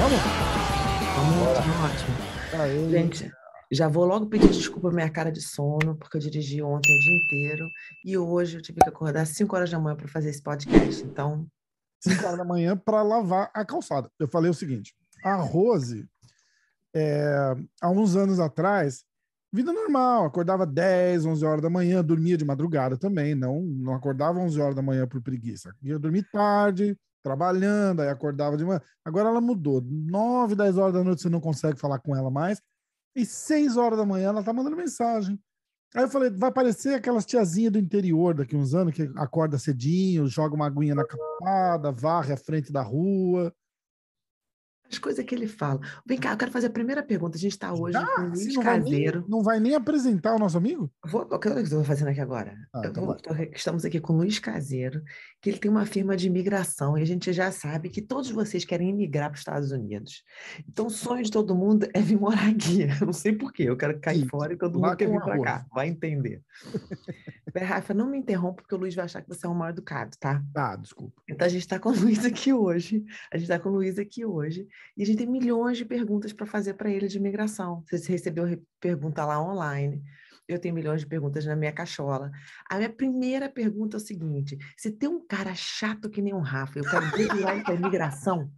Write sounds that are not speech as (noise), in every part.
Vamos? Vamos, tá ótimo. Aê. Gente, já vou logo pedir desculpa minha cara de sono, porque eu dirigi ontem o dia inteiro e hoje eu tive que acordar às 5 horas da manhã para fazer esse podcast. Então. 5 horas da manhã para lavar a calçada. Eu falei o seguinte: a Rose, é, há uns anos atrás, vida normal, acordava 10, 11 horas da manhã, dormia de madrugada também, não, não acordava 11 horas da manhã por preguiça. Ia dormir tarde, trabalhando, aí acordava de manhã. Agora ela mudou, 9, 10 horas da noite você não consegue falar com ela mais, e 6 horas da manhã ela tá mandando mensagem. Aí eu falei, vai parecer aquelas tiazinhas do interior daqui uns anos, que acorda cedinho, joga uma aguinha na capada, varre a frente da rua. As coisas que ele fala. Vem cá, eu quero fazer a primeira pergunta. A gente está hoje ah, com o Luiz não Caseiro. Vai nem, não vai nem apresentar o nosso amigo? Vou, o que eu estou fazendo aqui agora? Ah, então tô, tô, estamos aqui com o Luiz Caseiro, que ele tem uma firma de imigração e a gente já sabe que todos vocês querem imigrar para os Estados Unidos. Então, o sonho de todo mundo é vir morar aqui. (laughs) Eu não sei porquê, eu quero cair Sim, fora e todo mundo quer vir para cá. Vai entender. Rafa, não me interrompa, porque o Luiz vai achar que você é o mal educado, tá? Tá, ah, desculpa. Então, a gente está com o Luiz aqui hoje. A gente está com o Luiz aqui hoje e a gente tem milhões de perguntas para fazer para ele de imigração. Você recebeu pergunta lá online. Eu tenho milhões de perguntas na minha cachola. A minha primeira pergunta é o seguinte: se tem um cara chato que nem um Rafa, eu quero derivar lá para imigração,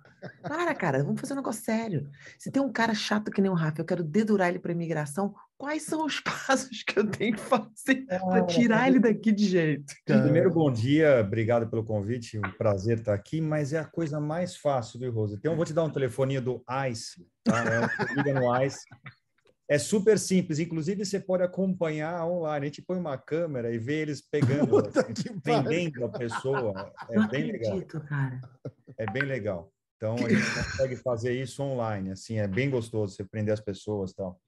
para, cara, vamos fazer um negócio sério. Se tem um cara chato que nem o Rafa, eu quero dedurar ele para imigração, quais são os (laughs) passos que eu tenho que fazer para tirar ele daqui de jeito? Cara? Primeiro, bom dia, obrigado pelo convite, um prazer estar tá aqui, mas é a coisa mais fácil, viu, Rosa? Então, eu vou te dar um telefoninho do ICE, tá? É, liga no ICE. É super simples, inclusive você pode acompanhar online. A gente põe uma câmera e vê eles pegando, (laughs) Puta assim, prendendo a pessoa. É Não bem acredito, legal. Cara. É bem legal. Então a gente consegue fazer isso online, assim, é bem gostoso você prender as pessoas, tal.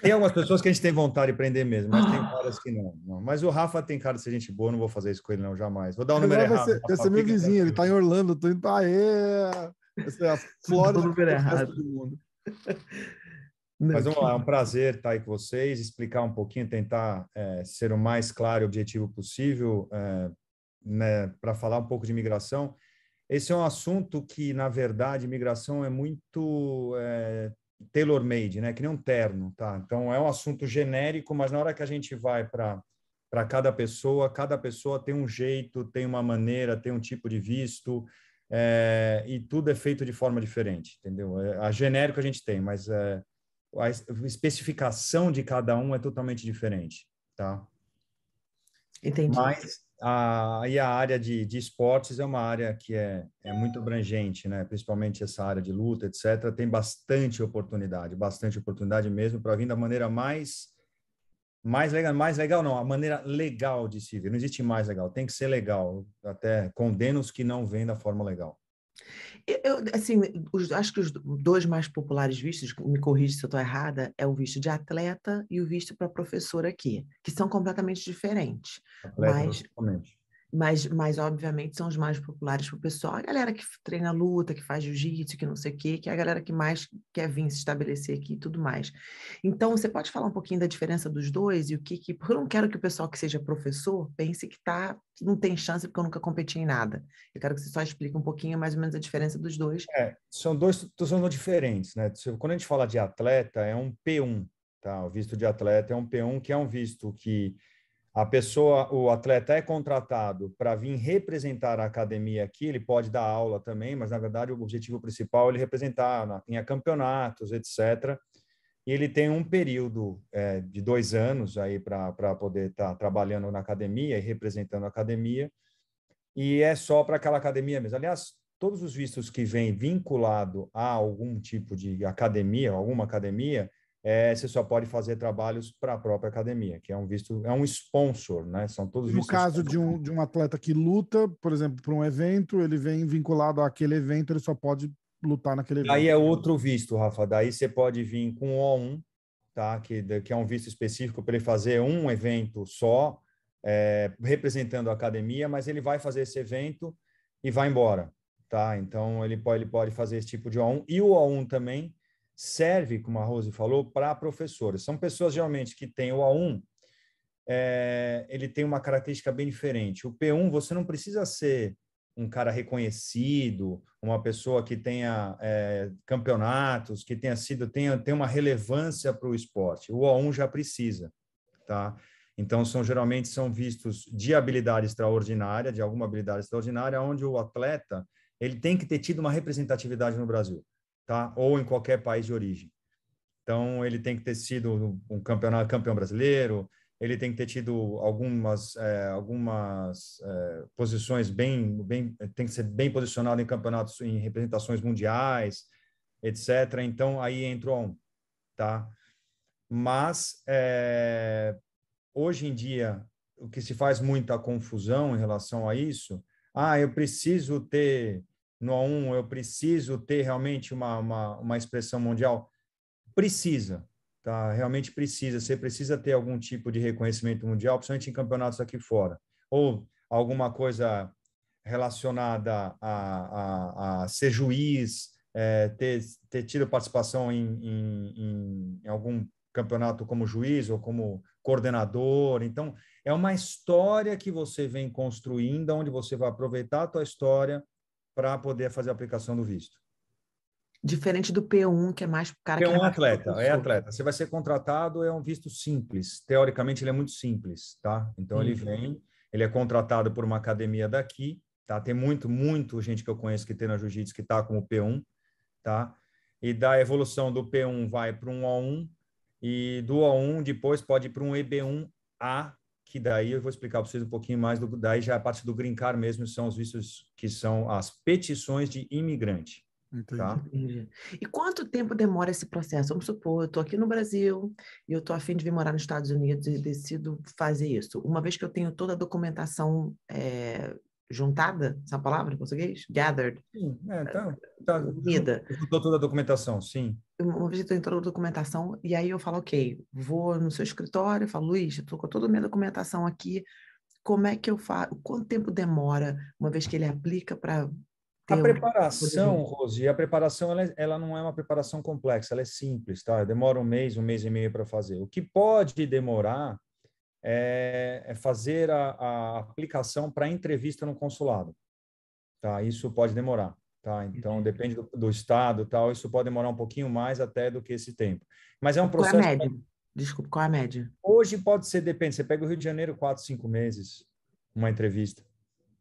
Tem algumas pessoas que a gente tem vontade de prender mesmo, mas tem várias ah. que não, não. Mas o Rafa tem cara de ser gente boa, não vou fazer isso com ele não, jamais. Vou dar o um número errado. Esse, Rafa, vai é meu vizinho, ele tá em Orlando, eu tô indo pra Aê! Essa é a (laughs) Flórida do errado. do mundo. Mas vamos lá, é um prazer estar tá aí com vocês, explicar um pouquinho, tentar é, ser o mais claro e objetivo possível é, né, para falar um pouco de imigração. Esse é um assunto que, na verdade, migração é muito é, tailor-made, né? Que nem um terno, tá? Então, é um assunto genérico, mas na hora que a gente vai para para cada pessoa, cada pessoa tem um jeito, tem uma maneira, tem um tipo de visto, é, e tudo é feito de forma diferente, entendeu? É, a genérica a gente tem, mas é, a especificação de cada um é totalmente diferente, tá? Entendi. Mas a, e a área de, de, esportes é uma área que é, é muito abrangente, né? principalmente essa área de luta, etc. Tem bastante oportunidade, bastante oportunidade mesmo para vir da maneira mais mais legal, mais legal não, a maneira legal de se ver. Não existe mais legal, tem que ser legal. Até condena os que não vêm da forma legal. Eu, assim, os, acho que os dois mais populares vistos, me corrija se eu estou errada, é o visto de atleta e o visto para professor aqui, que são completamente diferentes. Atleta, mas, mas, mas obviamente são os mais populares pro pessoal. A galera que treina luta, que faz jiu-jitsu, que não sei o quê, que é a galera que mais quer vir se estabelecer aqui e tudo mais. Então, você pode falar um pouquinho da diferença dos dois e o que que... Porque eu não quero que o pessoal que seja professor pense que tá, não tem chance porque eu nunca competi em nada. Eu quero que você só explique um pouquinho mais ou menos a diferença dos dois. É, são dois, são diferentes, né? Quando a gente fala de atleta, é um P1, tá? O visto de atleta é um P1, que é um visto que a pessoa, o atleta é contratado para vir representar a academia aqui, ele pode dar aula também, mas na verdade o objetivo principal é ele representar, em campeonatos, etc. E ele tem um período é, de dois anos aí para poder estar tá trabalhando na academia e representando a academia, e é só para aquela academia mesmo. Aliás, todos os vistos que vêm vinculado a algum tipo de academia, alguma academia, é, você só pode fazer trabalhos para a própria academia, que é um visto, é um sponsor, né? São todos No caso de um, de um atleta que luta, por exemplo, para um evento, ele vem vinculado àquele evento, ele só pode lutar naquele evento. Aí é outro visto, Rafa. Daí você pode vir com O1, tá? Que, que é um visto específico para ele fazer um evento só, é, representando a academia, mas ele vai fazer esse evento e vai embora, tá? Então ele pode, ele pode fazer esse tipo de O1. E o O1 também serve, como a Rose falou, para professores. São pessoas geralmente que têm o A1, é, eh, ele tem uma característica bem diferente. O P1, você não precisa ser um cara reconhecido, uma pessoa que tenha é, campeonatos, que tenha sido, tenha, tenha uma relevância para o esporte. O A1 já precisa, tá? Então, são geralmente são vistos de habilidade extraordinária, de alguma habilidade extraordinária, onde o atleta ele tem que ter tido uma representatividade no Brasil tá? Ou em qualquer país de origem. Então, ele tem que ter sido um campeonato campeão brasileiro, ele tem que ter tido algumas é, algumas é, posições bem bem tem que ser bem posicionado em campeonatos em representações mundiais, etc. Então, aí entrou um, tá? Mas é, hoje em dia o que se faz muita confusão em relação a isso, ah, eu preciso ter no A1 eu preciso ter realmente uma, uma, uma expressão mundial? Precisa, tá? Realmente precisa. Você precisa ter algum tipo de reconhecimento mundial, principalmente em campeonatos aqui fora. Ou alguma coisa relacionada a, a, a ser juiz, é, ter, ter tido participação em, em, em algum campeonato como juiz ou como coordenador. Então, é uma história que você vem construindo, onde você vai aproveitar a tua história para poder fazer a aplicação do visto. Diferente do P1, que é mais para o cara P1 que é um atleta, é atleta. Você vai ser contratado, é um visto simples. Teoricamente, ele é muito simples, tá? Então, uhum. ele vem, ele é contratado por uma academia daqui, tá? Tem muito, muito gente que eu conheço que tem na jiu-jitsu que tá com o P1, tá? E da evolução do P1 vai para um A1 e do A1 depois pode ir para um EB1A que daí eu vou explicar para vocês um pouquinho mais, do, daí já é a parte do grincar mesmo são os vistos que são as petições de imigrante. Tá? E quanto tempo demora esse processo? Vamos supor, eu estou aqui no Brasil e eu estou afim de vir morar nos Estados Unidos e decido fazer isso. Uma vez que eu tenho toda a documentação é, juntada, essa é palavra em português? Gathered. Sim, é, tá, tá, unida. toda a documentação, sim. Uma vez eu entrou a documentação e aí eu falo, ok, vou no seu escritório, falo, Luiz, estou com toda a minha documentação aqui, como é que eu faço? Quanto tempo demora uma vez que ele aplica para a preparação, um... Rose, a preparação ela, ela, não é uma preparação complexa, ela é simples, tá? Demora um mês, um mês e meio para fazer. O que pode demorar é, é, fazer a, a aplicação para entrevista no consulado. Tá? Isso pode demorar. Tá? Então, uhum. depende do, do estado tal, isso pode demorar um pouquinho mais até do que esse tempo. Mas é um processo... Qual é a média? Desculpa, qual é a média? Hoje pode ser, depende. Você pega o Rio de Janeiro, quatro, cinco meses, uma entrevista.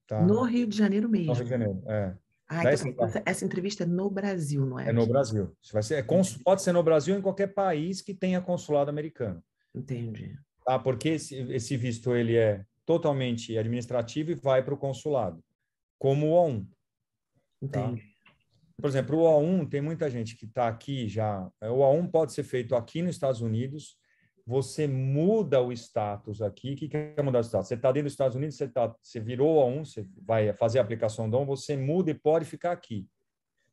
Tá? No Rio de Janeiro mesmo? No Rio de Janeiro, é. Ah, então, essa, essa, entrevista é no Brasil, não é? É no Brasil. vai ser, é cons, pode ser no Brasil ou em qualquer país que tenha consulado americano. Entendi. Ah, Porque esse, esse visto ele é totalmente administrativo e vai para o consulado, como o o 1 Tá? Por exemplo, o A1 tem muita gente que está aqui já. É, o A1 pode ser feito aqui nos Estados Unidos. Você muda o status aqui. O que, quer é mudar o status? Você está dentro dos Estados Unidos, você, tá, você virou o A1, você vai fazer a aplicação do A1, você muda e pode ficar aqui.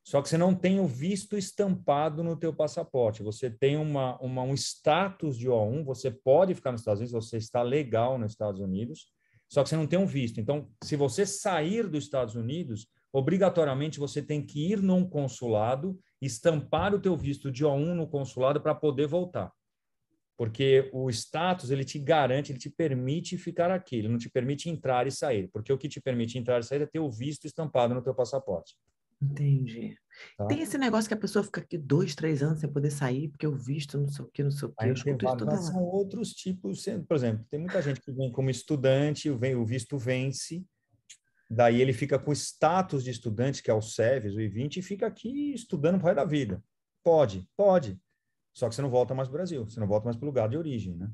Só que você não tem o visto estampado no teu passaporte. Você tem uma, uma, um status de O1, você pode ficar nos Estados Unidos, você está legal nos Estados Unidos, só que você não tem um visto. Então, se você sair dos Estados Unidos, obrigatoriamente você tem que ir num consulado, estampar o teu visto de O1 no consulado para poder voltar. Porque o status, ele te garante, ele te permite ficar aqui, ele não te permite entrar e sair, porque o que te permite entrar e sair é ter o visto estampado no teu passaporte. Entendi. Tá? Tem esse negócio que a pessoa fica aqui dois, três anos sem poder sair, porque eu visto não sei o que, não sei o que. eu escuto isso são outros tipos, por exemplo, tem muita gente que vem como estudante, vem, o visto vence, daí ele fica com o status de estudante, que é o SEVES, o I-20, e fica aqui estudando pro resto da vida. Pode, pode. Só que você não volta mais para o Brasil, você não volta mais para o lugar de origem, né?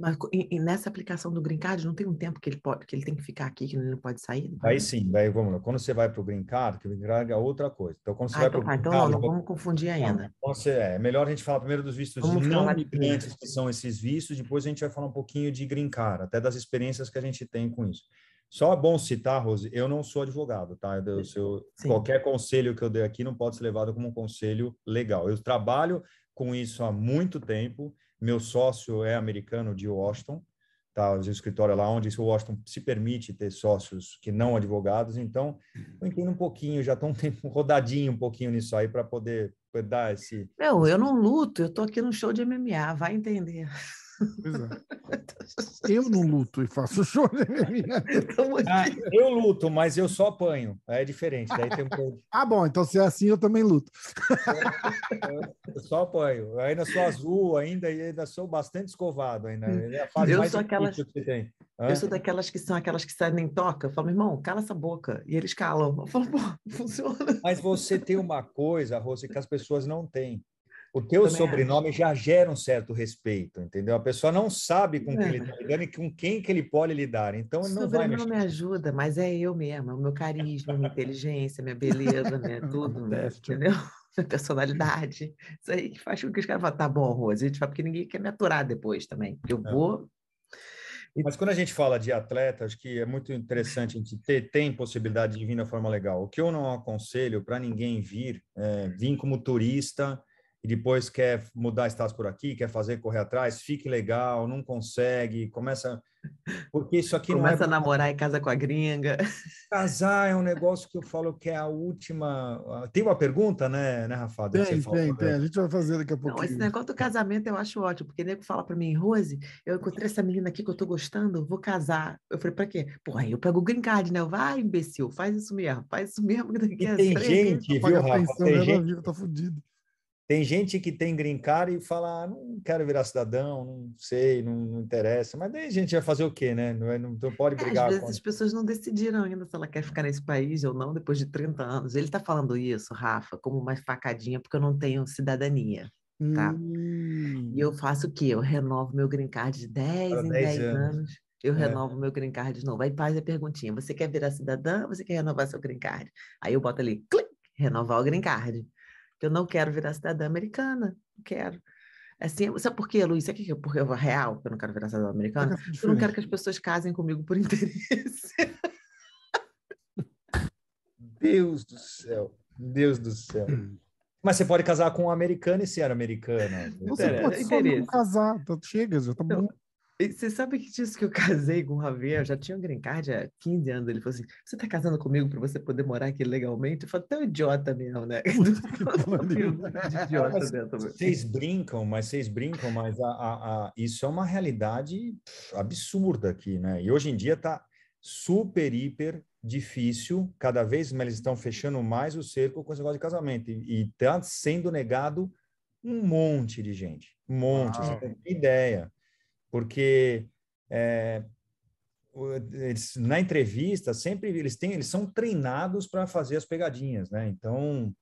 Mas e, e nessa aplicação do Green Card, não tem um tempo que ele pode, que ele tem que ficar aqui, que ele não pode sair? Não? Aí sim, daí vamos lá. Quando você vai para o Green Card, que o Green Card é outra coisa. Então, quando você ah, vai para o Então, tá. então Card, não, vamos confundir ainda. Então, você, é, é melhor a gente falar primeiro dos vistos vamos de não imigrantes, que são esses vistos, depois a gente vai falar um pouquinho de Green Card, até das experiências que a gente tem com isso. Só é bom citar, Rose, eu não sou advogado, tá? Eu, eu, qualquer conselho que eu dei aqui não pode ser levado como um conselho legal. Eu trabalho com isso há muito tempo, meu sócio é americano de Washington, tá? O escritório lá onde o Washington se permite ter sócios que não advogados. Então, eu uhum. entendo um pouquinho, já estou um (laughs) tempo rodadinho um pouquinho nisso aí para poder dar esse. Não, eu não luto, eu estou aqui no show de MMA, vai entender. É. (laughs) Eu não luto e faço show Ah, eu luto, mas eu só apanho. É diferente. Daí tem um (laughs) Ah, bom, então se é assim, eu também luto. Eu, é, eu só apanho. Eu ainda sou azul, ainda, e ainda sou bastante escovado. Ainda. Hum. É eu sou aquelas. Que eu sou daquelas que são aquelas que saem nem toca. Eu falo, irmão, cala essa boca. E eles calam. Eu falo, pô, (laughs) funciona. Mas você tem uma coisa, Rose, que as pessoas não têm. Porque eu o sobrenome já gera um certo respeito, entendeu? A pessoa não sabe com é. quem ele está é. lidando e com quem que ele pode lidar. Então, ele não sobrenome vai me ajuda, mas é eu mesma, o meu carisma, minha inteligência, minha beleza, né? (laughs) Tudo, né, entendeu? (laughs) Minha personalidade. Isso aí que faz com que os caras falem, tá bom, Rose, a gente fala, porque ninguém quer me aturar depois também. Eu é. vou. Mas quando a gente fala de atleta, acho que é muito interessante a gente ter, tem possibilidade de vir da forma legal. O que eu não aconselho para ninguém vir, é, vir como turista, depois quer mudar status por aqui, quer fazer correr atrás, fique legal, não consegue, começa porque isso aqui é começa é... a namorar e casa com a gringa. Casar é um negócio que eu falo que é a última. Tem uma pergunta, né, né, Rafa? Tem, tem, né? tem. A gente vai fazer daqui a pouco. Esse negócio do casamento eu acho ótimo, porque nego fala para mim, Rose, eu encontrei essa menina aqui que eu tô gostando, vou casar. Eu falei, para quê? Pô, aí eu pego o green card, né? Vai, imbecil, faz isso mesmo, faz isso mesmo. Daqui e tem gente, viu, Rafa? Pensão, tem gente, vida, tá fudido. Tem gente que tem grincar e fala, ah, não quero virar cidadão, não sei, não, não, interessa. Mas daí a gente vai fazer o quê, né? Não, é, não, não pode brigar. É, às vezes com... as pessoas não decidiram ainda se ela quer ficar nesse país ou não depois de 30 anos. Ele está falando isso, Rafa, como uma facadinha, porque eu não tenho cidadania, tá? Hum. E eu hum. faço o quê? Eu renovo meu grincar de 10 Para em 10, 10 anos. anos. Eu é. renovo é. meu green card de novo. Aí faz a perguntinha: você quer virar cidadã? Você quer renovar seu green card? Aí eu boto ali, clic, renovar o green card porque eu não quero virar cidadã americana, não quero. É assim, sabe por quê, Luiz? Sabe por porque eu, real, eu não quero virar cidadã americana? eu não quero que as pessoas casem comigo por (laughs) interesse. Deus do céu, Deus do céu. Mas você pode casar com um americano e ser americana. Você pode só não casar, então chega, já tá então, bom você sabe que disso que eu (laughs) casei com o Javier, eu já tinha um green card há 15 anos. Ele falou assim: você tá casando comigo para você poder morar aqui legalmente? Eu falo, tão idiota mesmo, né? (laughs) (laughs) idiota dentro, vocês brincam, mas vocês brincam, mas a, a, a, isso é uma realidade absurda aqui, né? E hoje em dia tá super, hiper difícil. Cada vez mais eles estão fechando mais o cerco com esse negócio de casamento. E, e tá sendo negado um monte de gente. Um monte, ah. você tem ideia porque é, eles, na entrevista sempre eles têm, eles são treinados para fazer as pegadinhas, né? Então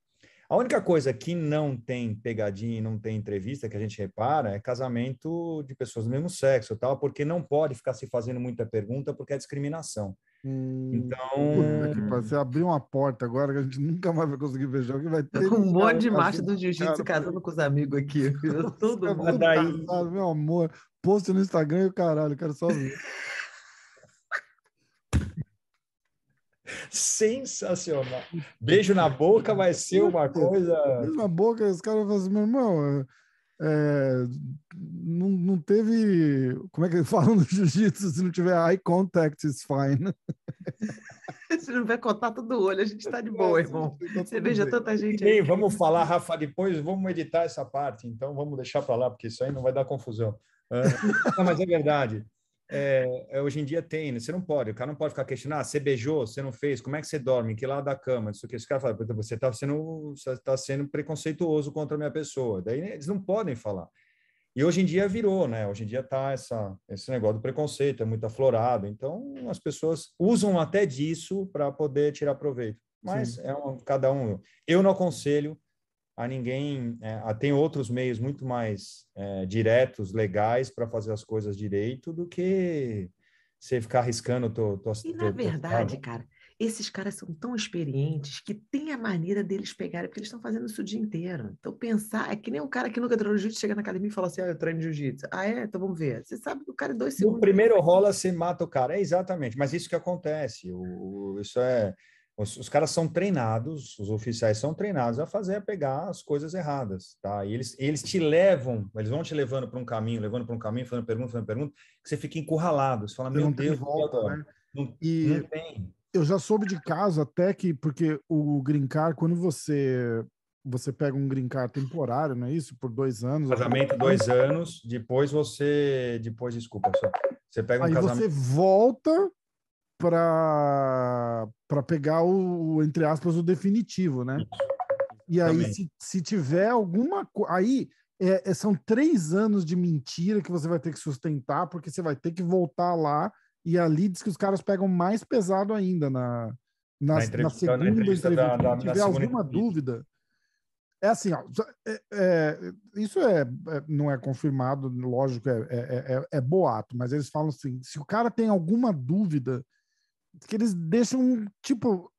a única coisa que não tem pegadinha e não tem entrevista que a gente repara é casamento de pessoas do mesmo sexo, tal, porque não pode ficar se fazendo muita pergunta porque é discriminação. Hum, então. Puta, você abriu uma porta agora que a gente nunca mais vai conseguir ver. Que vai ter (laughs) um monte de macho do jiu-jitsu casando com os amigos aqui. Tudo, daí... casado, meu amor post no Instagram e o caralho, eu quero só ver. Sensacional. Beijo na boca vai ser uma coisa. Beijo na boca, os caras falam assim, meu irmão, é, não, não teve. Como é que (laughs) falam no jiu-jitsu? Se não tiver eye contact, it's fine. (laughs) Se não tiver contato do olho, a gente está de boa, é, irmão. Você veja tanta gente. Aí. Ei, vamos falar, Rafa, depois vamos editar essa parte, então vamos deixar para lá, porque isso aí não vai dar confusão. Ah. não, mas é verdade. É, é, hoje em dia tem, né? você não pode, o cara não pode ficar questionando, ah, você beijou, você não fez, como é que você dorme, que lado da cama, isso que esse cara fala, você está sendo, tá sendo preconceituoso contra a minha pessoa, daí né, eles não podem falar. E hoje em dia virou, né? Hoje em dia tá essa, esse negócio do preconceito, é muito aflorado, então as pessoas usam até disso para poder tirar proveito. Mas Sim. é um, cada um. Eu não aconselho a ninguém. É, tem outros meios muito mais é, diretos, legais, para fazer as coisas direito do que você ficar arriscando. Tô, tô, e, tô, na verdade, tô... cara, esses caras são tão experientes que tem a maneira deles pegarem, porque eles estão fazendo isso o dia inteiro. Então, pensar, é que nem um cara que nunca treinou jiu-jitsu chega na academia e fala assim: ah, eu treino jiu-jitsu. Ah, é? Então vamos ver. Você sabe que o cara é dois segundos. No primeiro rola, você mata o cara. É exatamente, mas isso que acontece. O, o, isso é. Os, os, caras são treinados, os oficiais são treinados a fazer, a pegar as coisas erradas, tá? E eles, eles te levam, eles vão te levando para um caminho, levando para um caminho, fazendo pergunta, fazendo pergunta, que você fica encurralado. Você fala, meu Deus, volta, né? não, e... não tem eu já soube de caso até que, porque o green quando você você pega um green temporário, não é isso? Por dois anos. Casamento ou... dois anos, depois você, depois desculpa, só, você pega um aí casamento. você volta para pegar o, entre aspas, o definitivo, né? E aí, se, se tiver alguma Aí é, é, são três anos de mentira que você vai ter que sustentar, porque você vai ter que voltar lá. E ali diz que os caras pegam mais pesado ainda na, na, na, na segunda na entrevista. entrevista da, da, se tiver alguma entrevista. dúvida. É assim, ó, é, é, isso é, é, não é confirmado, lógico, é, é, boato, mas eles falam assim: se o cara tem alguma dúvida que eles deixam, tipo,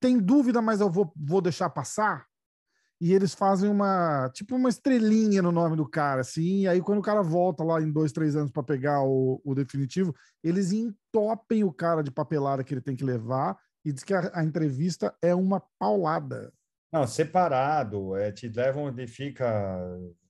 tem dúvida, mas eu vou, vou deixar passar. E eles fazem uma, tipo, uma estrelinha no nome do cara, assim. E aí, quando o cara volta lá em dois, três anos para pegar o, o, definitivo, eles entopem o cara de papelada que ele tem que levar e diz que a, a entrevista é uma paulada. Não, separado, é, te levam e fica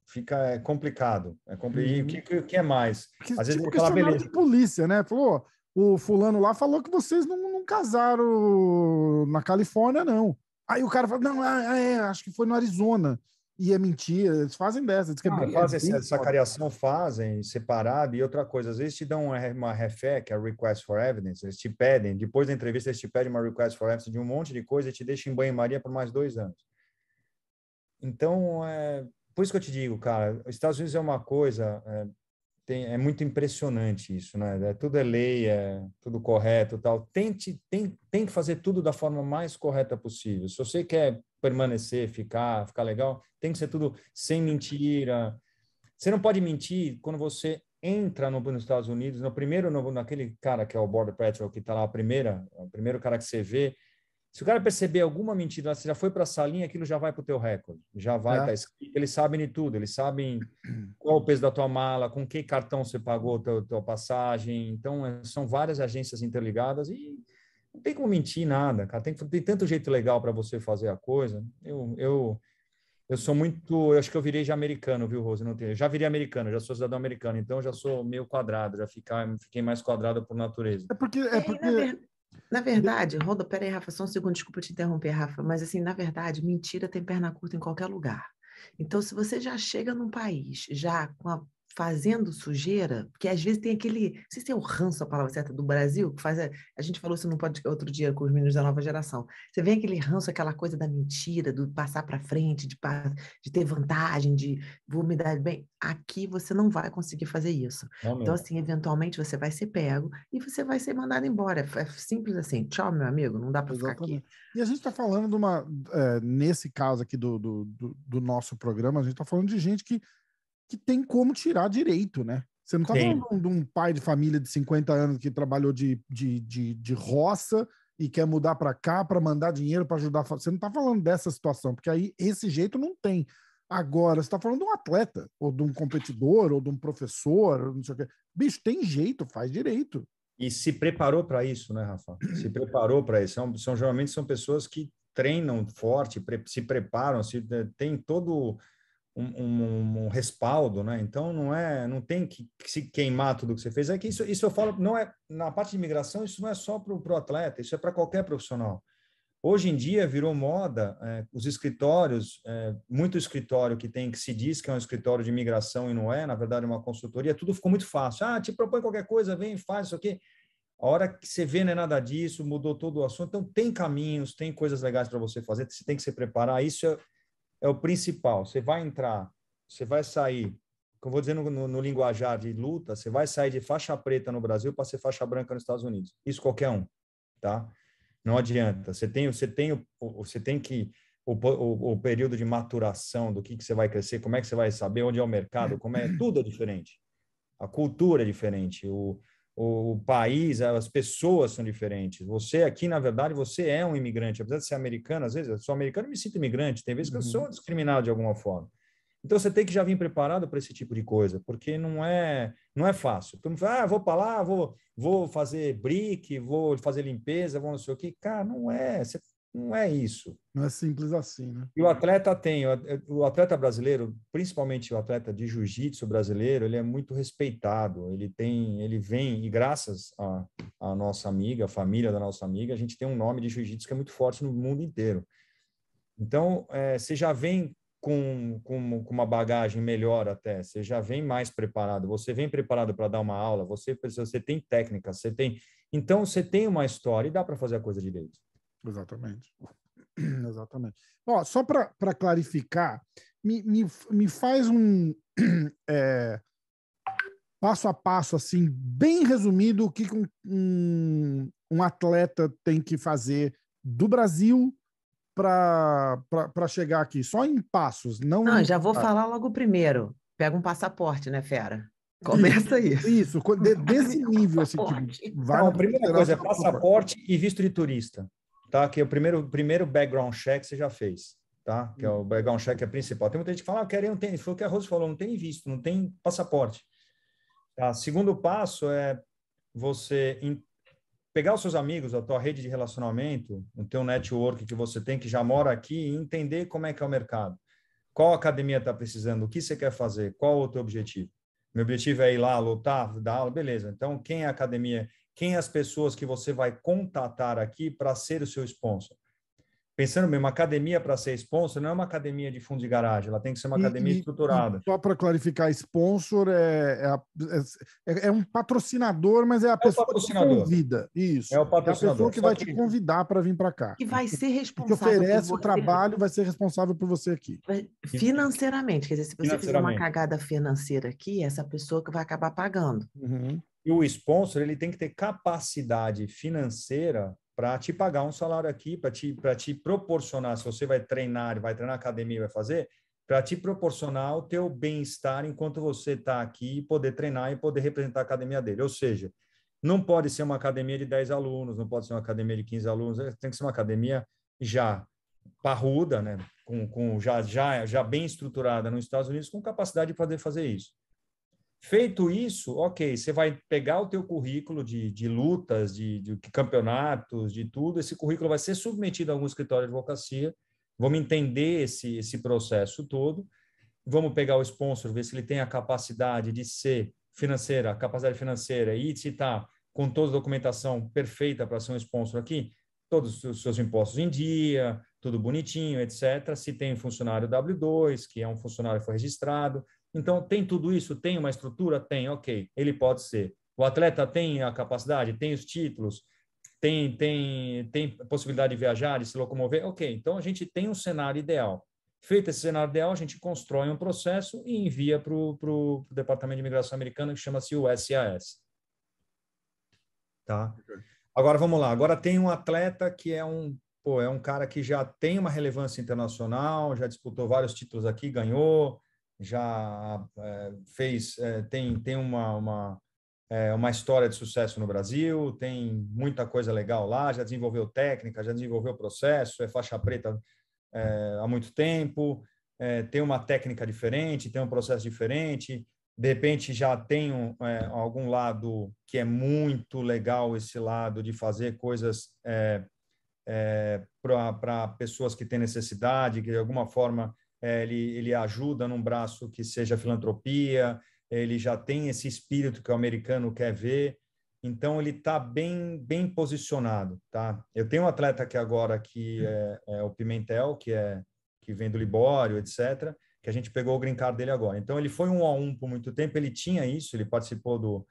fica é complicado. É complicado. Uhum. O que, que, é mais? Às vezes tipo, falar, beleza. polícia, né? Falou, o fulano lá falou que vocês não, não casaram na Califórnia, não. Aí o cara fala, não, ah, ah, é, acho que foi no Arizona. E é mentira, eles fazem dessa. Eles ah, fazem assim, essa, essa cariação, fazem separado. E outra coisa, às vezes te dão uma refé, que é a Request for Evidence, eles te pedem, depois da entrevista eles te pedem uma Request for Evidence de um monte de coisa e te deixam em banho-maria por mais dois anos. Então, é, por isso que eu te digo, cara, os Estados Unidos é uma coisa, é, tem, é muito impressionante isso, né? É, tudo é lei, é tudo correto, tal. Tente, tem, tem que fazer tudo da forma mais correta possível. Se você quer permanecer, ficar, ficar legal, tem que ser tudo sem mentira. Você não pode mentir quando você entra no, nos Estados Unidos, no primeiro, no, naquele cara que é o Border Patrol, que está lá, a primeira, o primeiro cara que você vê, se o cara perceber alguma mentira, você já foi para a salinha, aquilo já vai para o teu recorde. Já vai é. tá escrito. Eles sabem de tudo. Eles sabem qual o peso da tua mala, com que cartão você pagou a tua, passagem. Então, é, são várias agências interligadas e não tem como mentir nada, cara. Tem, tem tanto jeito legal para você fazer a coisa. Eu, eu, eu sou muito. Eu acho que eu virei já americano, viu, Rose? Não tenho, já virei americano, já sou cidadão americano, então já sou meio quadrado, já ficar, fiquei mais quadrado por natureza. É porque. É porque... Na verdade, Roda, peraí, Rafa, só um segundo, desculpa te interromper, Rafa, mas assim, na verdade, mentira tem perna curta em qualquer lugar. Então, se você já chega num país já com a fazendo sujeira, porque às vezes tem aquele, não sei se é o ranço é a palavra certa do Brasil, que faz a, a gente falou isso não pode outro dia com os meninos da nova geração. Você vê aquele ranço, aquela coisa da mentira, do passar para frente, de, de ter vantagem, de vou me dar bem. Aqui você não vai conseguir fazer isso. então assim, eventualmente você vai ser pego e você vai ser mandado embora. É, é simples assim. Tchau, meu amigo, não dá para ficar aqui. E a gente está falando de uma é, nesse caso aqui do, do, do, do nosso programa, a gente está falando de gente que que tem como tirar direito, né? Você não está falando de um pai de família de 50 anos que trabalhou de, de, de, de roça e quer mudar para cá para mandar dinheiro para ajudar. Você não está falando dessa situação, porque aí esse jeito não tem. Agora, você está falando de um atleta, ou de um competidor, ou de um professor, não sei o quê. Bicho, tem jeito, faz direito. E se preparou para isso, né, Rafa? Se preparou para isso. São, são, geralmente são pessoas que treinam forte, pre se preparam, se né, tem todo um, um, um, respaldo, né? Então não é, não tem que, se queimar tudo que você fez. É que isso, isso eu falo, não é na parte de imigração, isso não é só para o atleta, isso é para qualquer profissional. Hoje em dia virou moda é, os escritórios, é, muito escritório que tem que se diz que é um escritório de imigração e não é, na verdade uma consultoria. Tudo ficou muito fácil. Ah, te propõe qualquer coisa, vem, faz isso aqui. A hora que você vê não é nada disso, mudou todo o assunto. Então tem caminhos, tem coisas legais para você fazer. Você tem que se preparar. Isso é, é o principal. Você vai entrar, você vai sair, como vou dizer no, no, no linguajar de luta, você vai sair de faixa preta no Brasil para ser faixa branca nos Estados Unidos. Isso qualquer um, tá? Não adianta. Você tem, você tem, você tem que o, o, o, período de maturação do que, que você vai crescer, como é que você vai saber onde é o mercado, como é, tudo é diferente. A cultura é diferente, o, o país, as pessoas são diferentes. Você aqui, na verdade, você é um imigrante. Apesar de ser americano, às vezes eu sou americano e me sinto imigrante. Tem vezes que eu uhum. sou discriminado de alguma forma. Então você tem que já vir preparado para esse tipo de coisa, porque não é não é fácil. Tu não fala, ah, vou para lá, vou, vou fazer brick, vou fazer limpeza, vou não sei o que. Cara, não é. Você não é isso. Não é simples assim, né? E o atleta tem, o atleta brasileiro, principalmente o atleta de jiu-jitsu brasileiro, ele é muito respeitado. Ele tem, ele vem, e graças à a, a, nossa amiga, a família da nossa amiga, a gente tem um nome de jiu-jitsu que é muito forte no mundo inteiro. Então, é, você já vem com, com, com uma bagagem melhor até, você já vem mais preparado, você vem preparado para dar uma aula, você, você tem técnica, você tem. Então, você tem uma história e dá para fazer a coisa direito. Exatamente. (clears throat) Exatamente. Ó, só para clarificar, me, me, me faz um (clears throat) é, passo a passo, assim, bem resumido, o que um, um atleta tem que fazer do Brasil para chegar aqui, só em passos. Não, não em... já vou falar logo primeiro. Pega um passaporte, né, fera? Começa isso. Isso, isso. desse nível. Assim, tipo, vai então, a primeira coisa é passaporte e visto de turista tá? Que é o primeiro, primeiro background check você já fez, tá? Que é o uhum. background check é principal. Tem muita gente que fala, ah, eu quero ir, não tem. Foi o que a Rose falou, não tem visto, não tem passaporte. Tá? Segundo passo é você in... pegar os seus amigos, a tua rede de relacionamento, o teu network que você tem que já mora aqui e entender como é que é o mercado. Qual academia está precisando? O que você quer fazer? Qual o teu objetivo? Meu objetivo é ir lá, lutar, dar aula, beleza. Então, quem é a academia quem as pessoas que você vai contatar aqui para ser o seu sponsor. Pensando bem, uma academia para ser sponsor não é uma academia de fundo de garagem, ela tem que ser uma e, academia e, estruturada. E só para clarificar, sponsor é, é, é, é, um patrocinador, mas é a pessoa que convida. Isso. É, o patrocinador. É a pessoa que vai que... te convidar para vir para cá. Que vai ser responsável. Que oferece o trabalho, vai ser responsável por você aqui. Financeiramente, quer dizer, se você fizer uma cagada financeira aqui, é essa pessoa que vai acabar pagando. Uhum. E o sponsor ele tem que ter capacidade financeira para te pagar um salário aqui, para te, te proporcionar, se você vai treinar, vai treinar na academia, vai fazer, para te proporcionar o teu bem-estar enquanto você está aqui e poder treinar e poder representar a academia dele. Ou seja, não pode ser uma academia de 10 alunos, não pode ser uma academia de 15 alunos, é, tem que ser uma academia já parruda, né? com, com já, já, já bem estruturada nos Estados Unidos, com capacidade de poder fazer isso. Feito isso, ok, você vai pegar o teu currículo de, de lutas, de, de, campeonatos, de tudo, esse currículo vai ser submetido a algum escritório de advocacia, vamos entender esse, esse processo todo, vamos pegar o sponsor, ver se ele tem a capacidade de ser financeira, a capacidade financeira, e se está com toda a documentação perfeita para ser um sponsor aqui, todos os seus impostos em dia, tudo bonitinho, etc. Se tem funcionário W2, que é um funcionário que foi registrado, então, tem tudo isso? Tem uma estrutura? Tem, ok. Ele pode ser. O atleta tem a capacidade, tem os títulos, tem, tem, tem possibilidade de viajar, de se locomover? Ok. Então, a gente tem um cenário ideal. Feito esse cenário ideal, a gente constrói um processo e envia para o Departamento de Imigração Americana, que chama-se o Tá? Agora, vamos lá. Agora tem um atleta que é um pô, é um cara que já tem uma relevância internacional, já disputou vários títulos aqui, ganhou, já eh, fez, eh, tem, tem uma, uma, eh, uma história de sucesso no Brasil, tem muita coisa legal lá, já desenvolveu técnica, já desenvolveu processo, é faixa preta é, há muito tempo, é, tem uma técnica diferente, tem um processo diferente, de repente já tem um, é, algum lado que é muito legal esse lado de fazer coisas para pessoas que têm necessidade, que de alguma forma é, ele, ele ajuda num braço que seja filantropia, ele já tem esse espírito que o americano quer ver, então ele está bem, bem posicionado, tá? Eu tenho um atleta aqui agora que hum. é, é o Pimentel, que é que vem do Libório, etc., que a gente pegou o green card dele agora. Então ele foi um a um por muito tempo, ele tinha isso, ele participou do,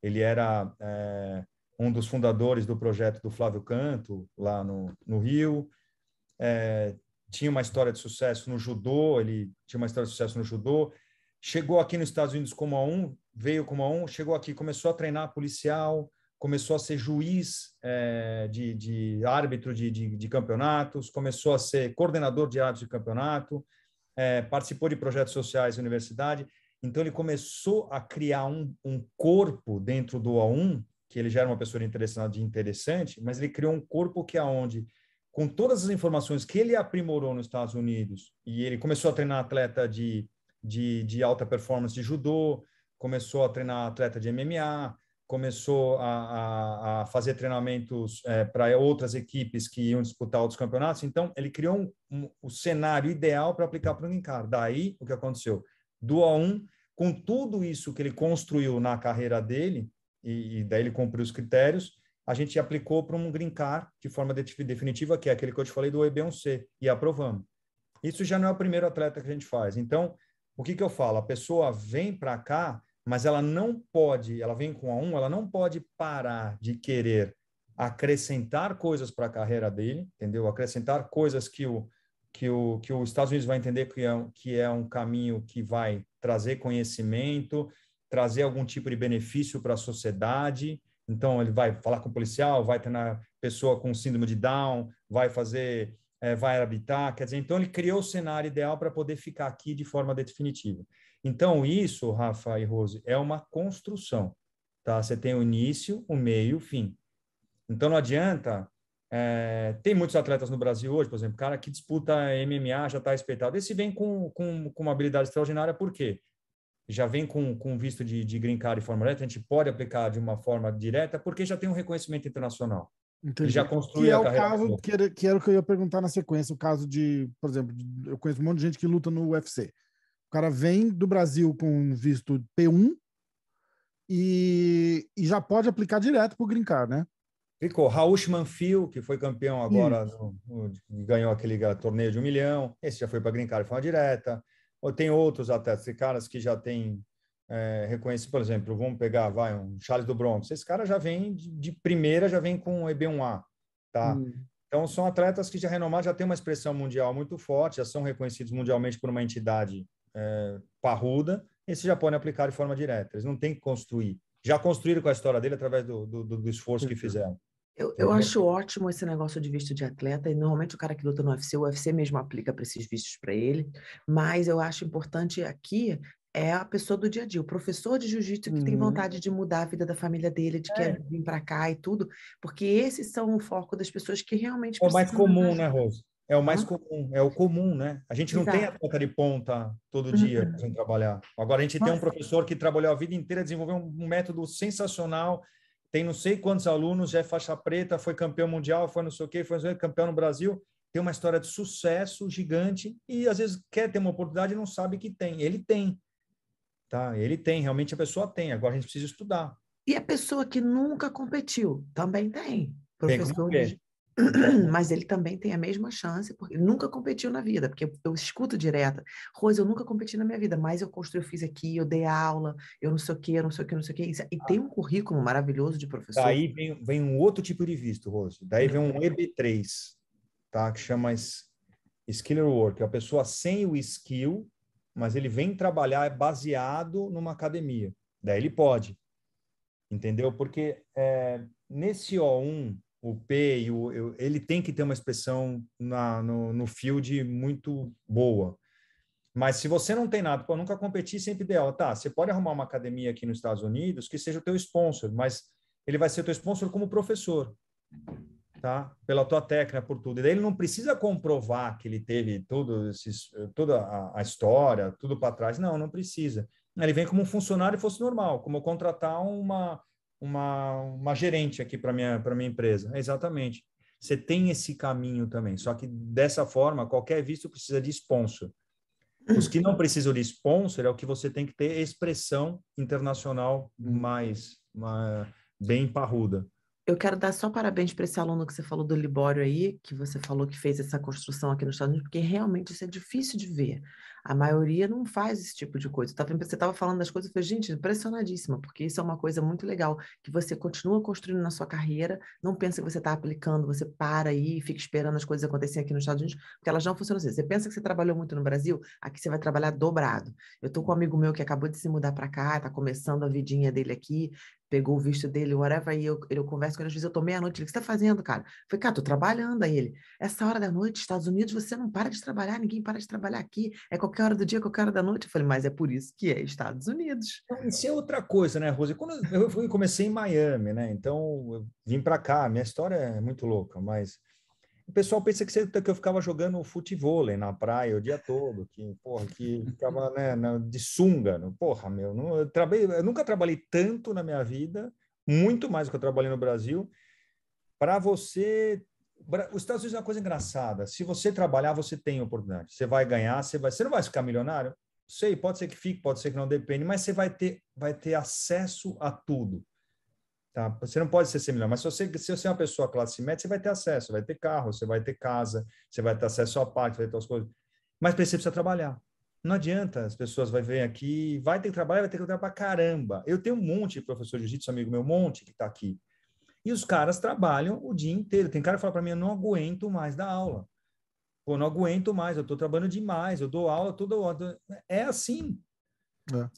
ele era é, um dos fundadores do projeto do Flávio Canto lá no, no Rio, é, tinha uma história de sucesso no judô, ele tinha uma história de sucesso no judô, chegou aqui nos Estados Unidos como a um, veio como a um, chegou aqui, começou a treinar policial, começou a ser juiz é, de, de, árbitro de, de, de, campeonatos, começou a ser coordenador de árbitro de campeonato, é, participou de projetos sociais na universidade. Então, ele começou a criar um, um corpo dentro do A1, que ele já era uma pessoa interessante, interessante, mas ele criou um corpo que é onde com todas as informações que ele aprimorou nos Estados Unidos, e ele começou a treinar atleta de, de, de alta performance de judô, começou a treinar atleta de MMA, começou a, a, a fazer treinamentos é, para outras equipes que iam disputar outros campeonatos. Então, ele criou um, um, o cenário ideal para aplicar para o Linkar. Daí, o que aconteceu? Do A1, com tudo isso que ele construiu na carreira dele, e, e daí ele cumpriu os critérios, a gente aplicou para um green card de forma definitiva, que é aquele que eu te falei do EB1C, e aprovamos. Isso já não é o primeiro atleta que a gente faz. Então, o que, que eu falo? A pessoa vem para cá, mas ela não pode, ela vem com a 1, ela não pode parar de querer acrescentar coisas para a carreira dele, entendeu? Acrescentar coisas que o, que o, que os Estados Unidos vai entender que é, que é um caminho que vai trazer conhecimento, trazer algum tipo de benefício para a sociedade, então, ele vai falar com o policial, vai treinar pessoa com síndrome de Down, vai fazer, é, vai habitar. Quer dizer, então ele criou o cenário ideal para poder ficar aqui de forma definitiva. Então, isso, Rafa e Rose, é uma construção. Tá? Você tem o início, o meio, o fim. Então, não adianta. É, tem muitos atletas no Brasil hoje, por exemplo, cara que disputa MMA já está respeitado. Esse vem com, com, com uma habilidade extraordinária, por quê? já vem com, com visto de, de green card e forma direta, a gente pode aplicar de uma forma direta, porque já tem um reconhecimento internacional. Entendi. E já construiu que é a carreira. Caso, que, era, que era o que eu ia perguntar na sequência, o caso de, por exemplo, eu conheço um monte de gente que luta no UFC. O cara vem do Brasil com visto P1 e, e já pode aplicar direto para o green card, né? Ficou. Raul Manfio, que foi campeão agora, no, no, ganhou aquele torneio de um milhão. Esse já foi para Green Card de forma direta. Ou tem outros atletas, tem caras que já têm é, reconhecido, por exemplo, vamos pegar, vai, um Charles do Bronx. Esse cara já vem de, de primeira, já vem com EB1A, tá? Hum. Então, são atletas que já renomados já têm uma expressão mundial muito forte, já são reconhecidos mundialmente por uma entidade é, parruda, esse já podem aplicar de forma direta. Eles não têm que construir. Já construíram com a história dele através do, do, do esforço que fizeram. Eu, eu uhum. acho ótimo esse negócio de visto de atleta, e normalmente o cara que luta no UFC, o UFC mesmo aplica para esses vistos para ele, mas eu acho importante aqui é a pessoa do dia a dia, o professor de jiu-jitsu que uhum. tem vontade de mudar a vida da família dele, de é. querer vir para cá e tudo, porque esses são o foco das pessoas que realmente É o mais comum, né, Rose? É o mais ah. comum, é o comum, né? A gente não Exato. tem ponta de ponta todo dia uhum. sem trabalhar. Agora a gente Nossa. tem um professor que trabalhou a vida inteira, desenvolveu um método sensacional tem não sei quantos alunos, já é faixa preta, foi campeão mundial, foi não sei o quê, foi campeão no Brasil, tem uma história de sucesso gigante e às vezes quer ter uma oportunidade e não sabe que tem. Ele tem, tá? Ele tem, realmente a pessoa tem, agora a gente precisa estudar. E a pessoa que nunca competiu também tem. Professores, tem (clears throat) mas ele também tem a mesma chance, porque nunca competiu na vida, porque eu escuto direta, Rose, eu nunca competi na minha vida, mas eu construí, eu fiz aqui, eu dei aula, eu não sei o que, eu não sei o que, não sei o que, é, e tem um currículo maravilhoso de professor. Daí vem, vem um outro tipo de visto, Rose, daí vem um uhum. EB3, tá, que chama Skiller Work, é a pessoa sem o skill, mas ele vem trabalhar é baseado numa academia, daí ele pode, entendeu? Porque é, nesse O1, o P e o, eu, ele tem que ter uma expressão na, no, no field muito boa. Mas se você não tem nada, pô, nunca competir sempre ideal. Tá, você pode arrumar uma academia aqui nos Estados Unidos que seja o teu sponsor, mas ele vai ser o teu sponsor como professor, tá? Pela tua técnica, por tudo. E daí ele não precisa comprovar que ele teve tudo esses, toda a, a história, tudo para trás. Não, não precisa. Ele vem como um funcionário e fosse normal, como contratar uma uma, uma gerente aqui para minha para minha empresa. Exatamente. Você tem esse caminho também. Só que dessa forma, qualquer visto precisa de sponsor. Os que não precisam de sponsor é o que você tem que ter expressão internacional mais uma, bem parruda. Eu quero dar só parabéns para esse aluno que você falou do Libório aí, que você falou que fez essa construção aqui nos Estados Unidos, porque realmente isso é difícil de ver. A maioria não faz esse tipo de coisa. Você estava falando das coisas, eu falei, gente, impressionadíssima, porque isso é uma coisa muito legal, que você continua construindo na sua carreira, não pensa que você está aplicando, você para aí, fica esperando as coisas acontecerem aqui nos Estados Unidos, porque elas não funcionam assim. Você pensa que você trabalhou muito no Brasil, aqui você vai trabalhar dobrado. Eu estou com um amigo meu que acabou de se mudar para cá, está começando a vidinha dele aqui, pegou o visto dele, whatever, e eu, eu converso com ele, às vezes eu tomei a noite ele, o que você tá fazendo, cara? Eu falei, cara, tô trabalhando, aí ele, essa hora da noite, Estados Unidos, você não para de trabalhar, ninguém para de trabalhar aqui, é qualquer hora do dia, qualquer hora da noite. Eu falei, mas é por isso que é Estados Unidos. Então, isso é outra coisa, né, Rose? Quando eu fui, comecei em Miami, né, então eu vim para cá, minha história é muito louca, mas o pessoal pensa que, tá, que eu ficava jogando futevôlei na praia o dia todo, que, porra, que ficava né, de sunga. Não, né, porra, meu, não, eu, trabalhei, eu nunca trabalhei tanto na minha vida, muito mais do que eu trabalhei no Brasil, para você os Estados Unidos é uma coisa engraçada. Se você trabalhar, você tem oportunidade. Você vai ganhar, você vai. Você não vai ficar milionário? Sei, pode ser que fique, pode ser que não depende, mas você vai ter, vai ter acesso a tudo. Tá? Você não pode ser similar, mas se você, se você é uma pessoa classe média, você vai ter acesso, você vai ter carro, você vai ter casa, você vai ter acesso a parte, vai ter as coisas. Mas você precisa trabalhar. Não adianta, as pessoas vão vir aqui, vai ter que trabalhar, vai ter que trabalhar pra caramba. Eu tenho um monte de professor de jiu-jitsu, amigo meu, um monte que está aqui. E os caras trabalham o dia inteiro. Tem cara que fala para mim, eu não aguento mais dar aula. Pô, não aguento mais, eu estou trabalhando demais, eu dou aula toda hora. É assim. É.